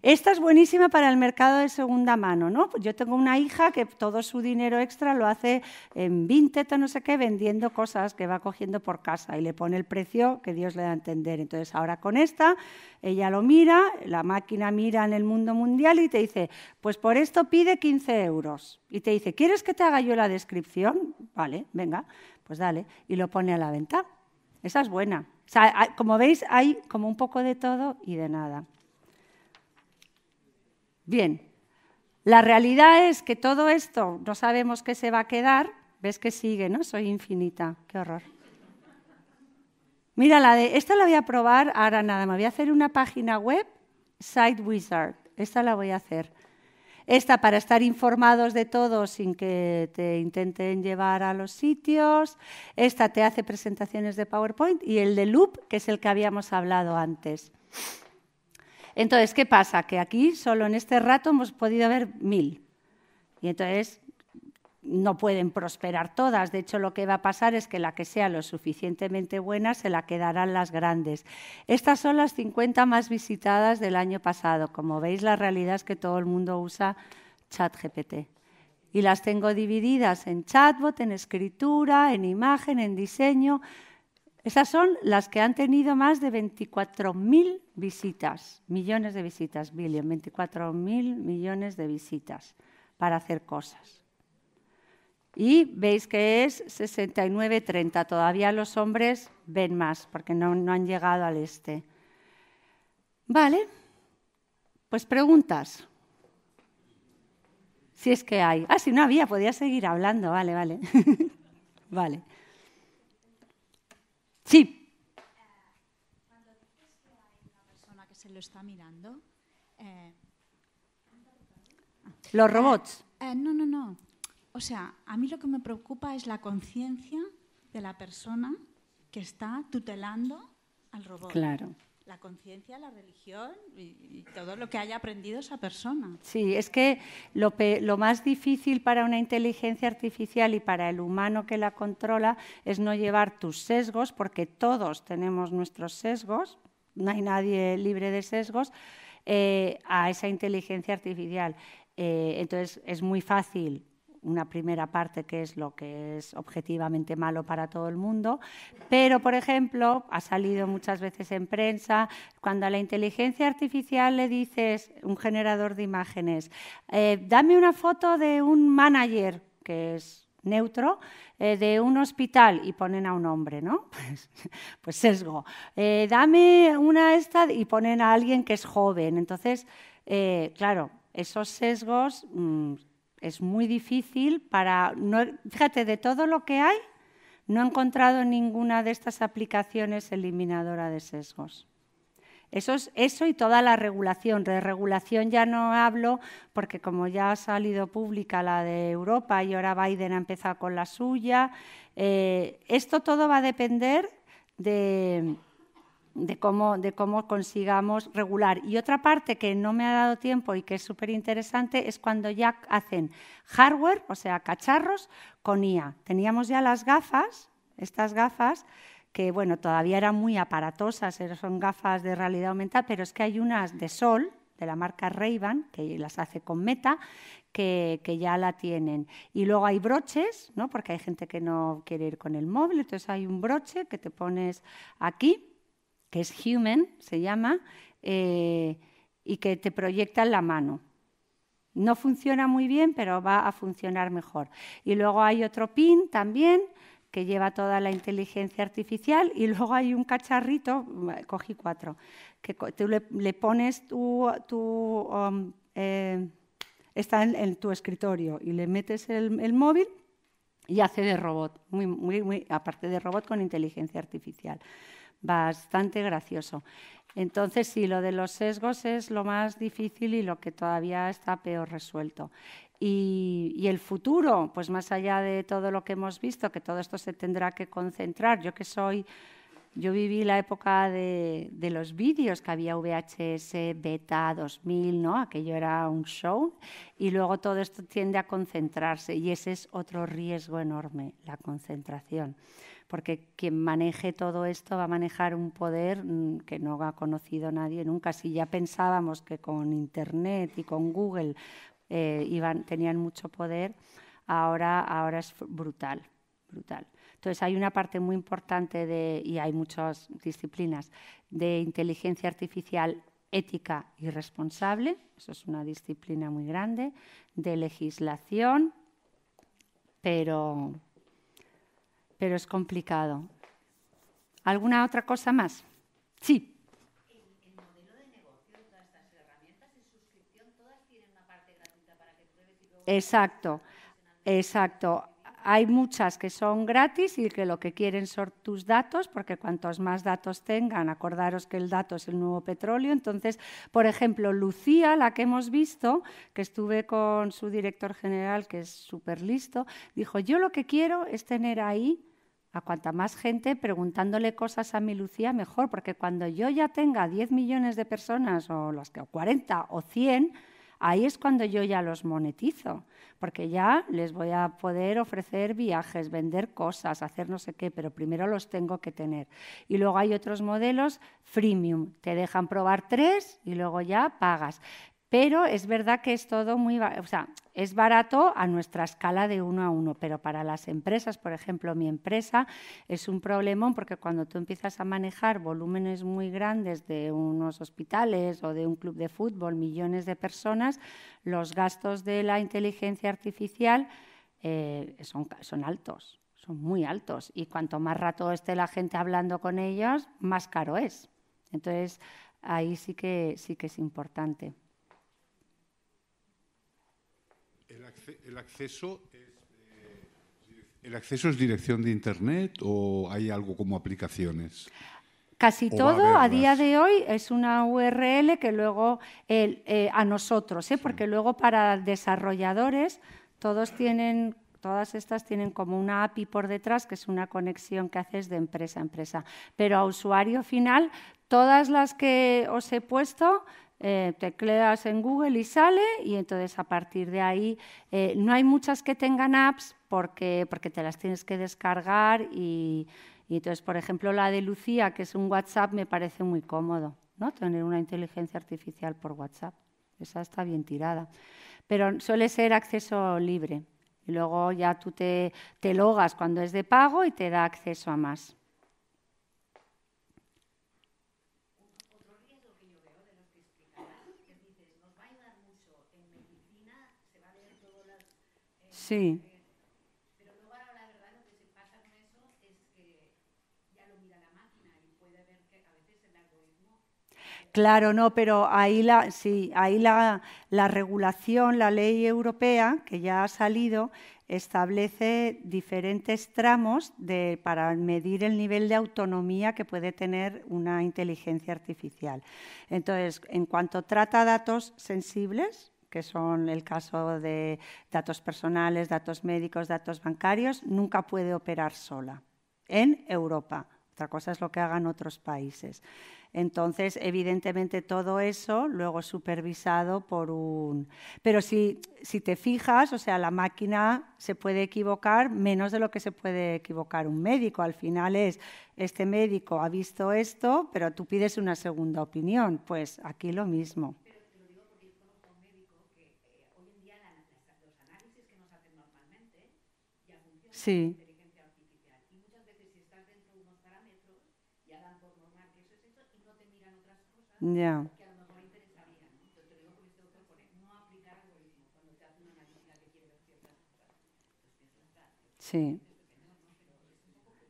Esta es buenísima para el mercado de segunda mano, ¿no? Pues yo tengo una hija que todo su dinero extra lo hace en Vinted o no sé qué, vendiendo cosas que va cogiendo por casa y le pone el precio que Dios le da a entender. Entonces, ahora con esta, ella lo mira, la máquina mira en el mundo mundial y te dice, pues por esto pide 15 euros. Y te dice, ¿quieres que te haga yo la descripción? Vale, venga, pues dale. Y lo pone a la venta. Esa es buena. O sea, como veis, hay como un poco de todo y de nada. Bien, la realidad es que todo esto no sabemos qué se va a quedar. ¿Ves que sigue, no? Soy infinita, qué horror. Mira, la de, esta la voy a probar ahora nada, me voy a hacer una página web, Site Wizard, esta la voy a hacer. Esta para estar informados de todo sin que te intenten llevar a los sitios. Esta te hace presentaciones de PowerPoint y el de Loop, que es el que habíamos hablado antes. Entonces, ¿qué pasa? Que aquí, solo en este rato, hemos podido ver mil. Y entonces no pueden prosperar todas. De hecho, lo que va a pasar es que la que sea lo suficientemente buena se la quedarán las grandes. Estas son las 50 más visitadas del año pasado. Como veis, la realidad es que todo el mundo usa ChatGPT. Y las tengo divididas en chatbot, en escritura, en imagen, en diseño. Esas son las que han tenido más de 24.000 visitas, millones de visitas, billion, 24.000 millones de visitas para hacer cosas. Y veis que es 69.30, todavía los hombres ven más porque no, no han llegado al este. Vale, pues preguntas. Si es que hay. Ah, si no había, podía seguir hablando, vale, vale. vale. Sí. Cuando dices que hay una persona que se lo está mirando, eh, los robots. Eh, eh, no, no, no. O sea, a mí lo que me preocupa es la conciencia de la persona que está tutelando al robot. Claro la conciencia, la religión y, todo lo que haya aprendido esa persona. Sí, es que lo, más difícil para una inteligencia artificial y para el humano que la controla es no llevar tus sesgos, porque todos tenemos nuestros sesgos, no hay nadie libre de sesgos, eh, a esa inteligencia artificial. Eh, entonces es muy fácil una primera parte que es lo que es objetivamente malo para todo el mundo, pero, por ejemplo, ha salido muchas veces en prensa, cuando a la inteligencia artificial le dices, un generador de imágenes, eh, dame una foto de un manager, que es neutro, eh, de un hospital y ponen a un hombre, ¿no? Pues, pues, sesgo. Eh, dame una esta y ponen a alguien que es joven. Entonces, claro, esos sesgos mm, es muy difícil para... No, fíjate, de todo lo que hay, no he encontrado ninguna de estas aplicaciones eliminadora de sesgos. Eso, es, eso y toda la regulación. De regulación ya no hablo porque como ya ha salido pública la de Europa y ahora Biden ha empezado con la suya, eh, esto todo va a depender de, de cómo, de cómo consigamos regular. Y otra parte que no me ha dado tiempo y que es súper interesante es cuando ya hacen hardware, o sea, cacharros con IA. Teníamos ya las gafas, estas gafas que bueno, todavía eran muy aparatosas, son gafas de realidad aumentada, pero es que hay unas de sol, de la marca ray que las hace con Meta, que, que, ya la tienen. Y luego hay broches, ¿no? porque hay gente que no quiere ir con el móvil, entonces hay un broche que te pones aquí es Human, se llama, eh, y que te proyecta en la mano. No funciona muy bien, pero va a funcionar mejor. Y luego hay otro pin también que lleva toda la inteligencia artificial y luego hay un cacharrito, cogí cuatro, que tú le, pones tu, um, eh, está en, tu escritorio y le metes el, móvil y hace de robot, muy, muy, muy, aparte de robot con inteligencia artificial bastante gracioso. Entonces, sí, lo de los sesgos es lo más difícil y lo que todavía está peor resuelto. Y, el futuro, pues más allá de todo lo que hemos visto, que todo esto se tendrá que concentrar. Yo que soy, yo viví la época de, de los vídeos, que había VHS, Beta 2000, ¿no? Aquello era un show. Y luego todo esto tiende a concentrarse y ese es otro riesgo enorme, la concentración porque quien maneje todo esto va a manejar un poder mm, que no ha conocido nadie nunca. Si ya pensábamos que con Internet y con Google eh, iban, tenían mucho poder, ahora, ahora es brutal, brutal. Entonces hay una parte muy importante de, y hay muchas disciplinas, de inteligencia artificial ética y responsable, eso es una disciplina muy grande, de legislación, pero pero es complicado. ¿Alguna otra cosa más? Sí. El modelo de negocio de todas estas herramientas de suscripción, todas tienen una parte gratuita para que tú puedas ir Exacto, exacto. Hay muchas que son gratis y que lo que quieren son tus datos, porque cuantos más datos tengan, acordaros que el dato es el nuevo petróleo. Entonces, por ejemplo, Lucía, la que hemos visto, que estuve con su director general, que es súper listo, dijo, yo lo que quiero es tener ahí a cuanta más gente preguntándole cosas a mi Lucía, mejor, porque cuando yo ya tenga 10 millones de personas, o las que 40 o 100, Ahí es cuando yo ya los monetizo, porque ya les voy a poder ofrecer viajes, vender cosas, hacer no sé qué, pero primero los tengo que tener. Y luego hay otros modelos freemium, te dejan probar tres y luego ya pagas. Pero es verdad que es todo muy, o sea, es barato a nuestra escala de uno a uno, pero para las empresas, por ejemplo, mi empresa es un problemón porque cuando tú empiezas a manejar volúmenes muy grandes de unos hospitales o de un club de fútbol, millones de personas, los gastos de la inteligencia artificial eh, son, son altos, son muy altos y cuanto más rato esté la gente hablando con ellos, más caro es. Entonces, ahí sí que sí que es importante. el acceso es eh, ¿El acceso es dirección de Internet o hay algo como aplicaciones? Casi todo a, día de hoy es una URL que luego eh, a nosotros, ¿eh? porque luego para desarrolladores todos tienen, todas estas tienen como una API por detrás, que es una conexión que haces de empresa a empresa. Pero a usuario final, todas las que os he puesto eh, tecleas en Google y sale y entonces a partir de ahí eh, no hay muchas que tengan apps porque, te las tienes que descargar y, y, entonces, por ejemplo, la de Lucía, que es un WhatsApp, me parece muy cómodo, ¿no? Tener una inteligencia artificial por WhatsApp. Esa está bien tirada. Pero suele ser acceso libre. Y luego ya tú te, te logas cuando es de pago y te da acceso a más. Sí. Pero verdad lo que se pasa eso es que ya lo mira la máquina y puede ver que a veces el algoritmo... Claro, no, pero ahí la, sí, ahí la, la regulación, la ley europea que ya ha salido, establece diferentes tramos de, para medir el nivel de autonomía que puede tener una inteligencia artificial. Entonces, en cuanto trata datos sensibles, que son el caso de datos personales, datos médicos, datos bancarios, nunca puede operar sola en Europa. Otra cosa es lo que hagan otros países. Entonces, evidentemente, todo eso luego supervisado por un... Pero si, si te fijas, o sea, la máquina se puede equivocar menos de lo que se puede equivocar un médico. Al final es, este médico ha visto esto, pero tú pides una segunda opinión. Pues aquí lo mismo. sí. inteligencia artificial. Y muchas veces si estás dentro de unos parámetros, ya dan por normal que eso es eso y no te miran otras cosas yeah. que a lo mejor interesarían. ¿no? Entonces te digo que este autor pone no aplicar algoritmo cuando te hace una analítica que quiere ver ciertas cosas. Pues sí.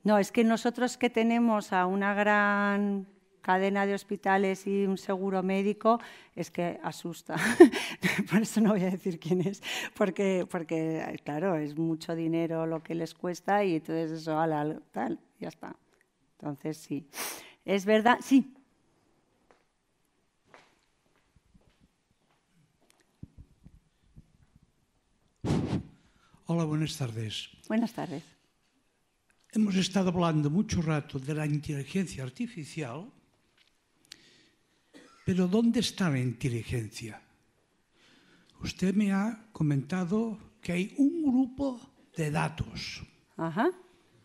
No, es que nosotros que tenemos a una gran cadena de hospitales y un seguro médico, es que asusta. Por eso no voy a decir quién es, porque, porque claro, es mucho dinero lo que les cuesta y entonces eso, ala, tal, ya está. Entonces, sí. Es verdad, sí. Hola, buenas tardes. Buenas tardes. Hemos estado hablando mucho rato de la inteligencia artificial pero ¿dónde está la inteligencia? Usted me ha comentado que hay un grupo de datos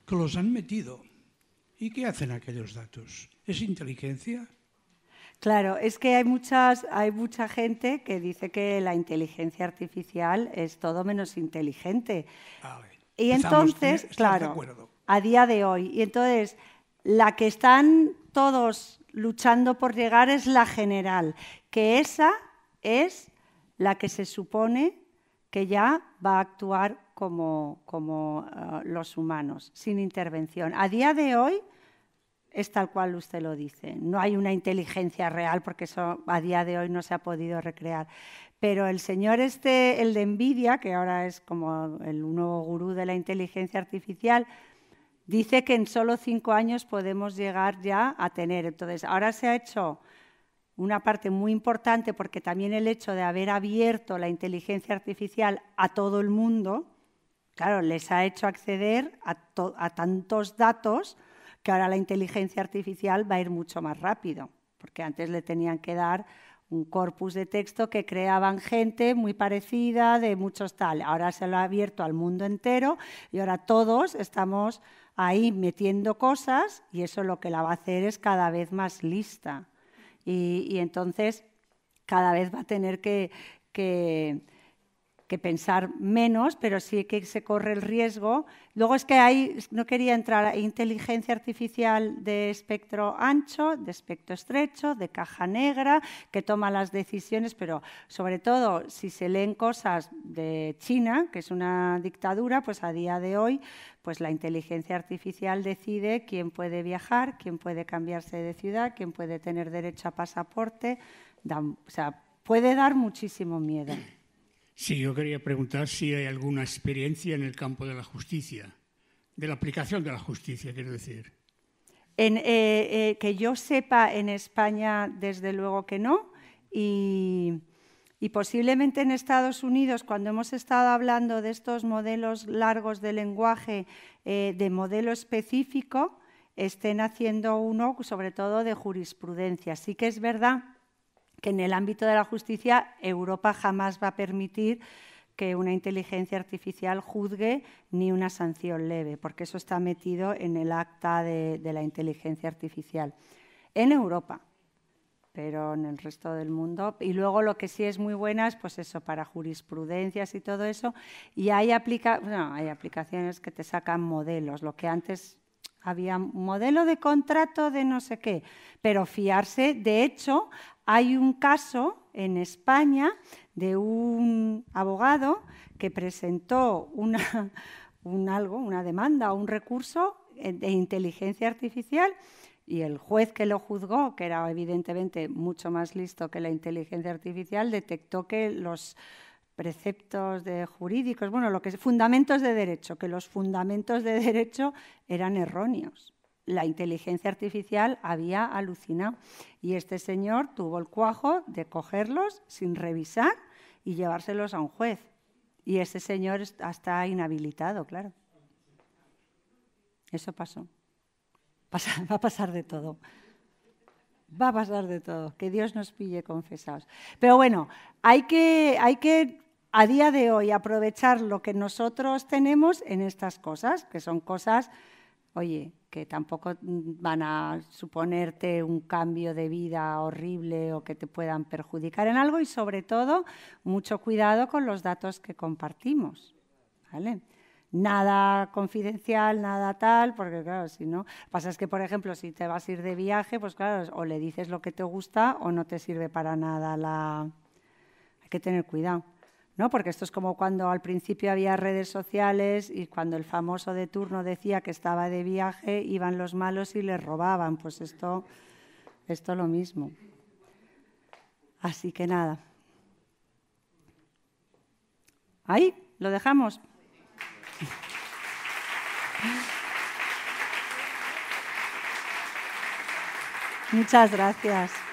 que los han metido. ¿Y qué hacen aquellos datos? ¿Es inteligencia? Claro, es que hay, muchas, hay mucha gente que dice que la inteligencia artificial es todo menos inteligente. y entonces, claro, a día de hoy. Y entonces, la que están todos luchando por llegar es la general, que esa es la que se supone que ya va a actuar como, eh, los humanos, sin intervención. A día de hoy es tal cual usted lo dice. No hay una inteligencia real porque eso a día de hoy no se ha podido recrear. Pero el señor este, el de Nvidia, que ahora es como el nuevo gurú de la inteligencia artificial, dice que en solo cinco años podemos llegar ya a tener. Entonces, ahora se ha hecho una parte muy importante porque también el hecho de haber abierto la inteligencia artificial a todo el mundo, claro, les ha hecho acceder a, tantos datos que ahora la inteligencia artificial va a ir mucho más rápido, porque antes le tenían que dar un corpus de texto que creaban gente muy parecida de muchos tal. Ahora se lo ha abierto al mundo entero y ahora todos estamos ahí metiendo cosas y eso lo que la va a hacer es cada vez más lista. Y, entonces cada vez va a tener que, que pensar menos, pero sí que se corre el riesgo. Luego es que hay, no quería entrar a inteligencia artificial de espectro ancho, de espectro estrecho, de caja negra, que toma las decisiones, pero sobre todo si se leen cosas de China, que es una dictadura, pues a día de hoy pues la inteligencia artificial decide quién puede viajar, quién puede cambiarse de ciudad, quién puede tener derecho a pasaporte, o sea, puede dar muchísimo miedo. Sí, yo quería preguntar si hay alguna experiencia en el campo de la justicia, de la aplicación de la justicia, quiero decir. Eh, eh, que yo sepa, en España, desde luego que no. Y, posiblemente en Estados Unidos, cuando hemos estado hablando de estos modelos largos de lenguaje, eh, de modelo específico, estén haciendo uno, sobre todo de jurisprudencia. Sí que es verdad que en el ámbito de la justicia Europa jamás va a permitir que una inteligencia artificial juzgue ni una sanción leve, porque eso está metido en el acta de, la inteligencia artificial. En Europa, pero en el resto del mundo. Y luego lo que sí es muy buena es pues eso, para jurisprudencias y todo eso. Y hay, hay aplicaciones que te sacan modelos, lo que antes había modelo de contrato de no sé qué, pero fiarse, de hecho, hay un caso en España de un abogado que presentó una, algo, una demanda o un recurso eh, de inteligencia artificial y el juez que lo juzgó, que era evidentemente mucho más listo que la inteligencia artificial, detectó que los preceptos jurídicos, bueno, lo que es fundamentos de derecho, que los fundamentos de derecho eran erróneos la inteligencia artificial había alucinado. Y este señor tuvo el cuajo de cogerlos sin revisar y llevárselos a un juez. Y ese señor está inhabilitado, claro. Eso pasó. va a pasar de todo. Va a pasar de todo. Que Dios nos pille confesados. Pero bueno, hay que, hay que a día de hoy aprovechar lo que nosotros tenemos en estas cosas, que son cosas oye, que tampoco mm, van a suponerte un cambio de vida horrible o que te puedan perjudicar en algo y sobre todo mucho cuidado con los datos que compartimos. ¿vale? Nada confidencial, nada tal, porque claro, si no, pasa es que por ejemplo, si te vas a ir de viaje, pues claro, o le dices lo que te gusta o no te sirve para nada la... Hay que tener cuidado. ¿no? Porque esto es como cuando al principio había redes sociales y cuando el famoso de turno decía que estaba de viaje, iban los malos y les robaban. Pues esto, esto lo mismo. Así que nada. Ahí, lo dejamos. Muchas gracias.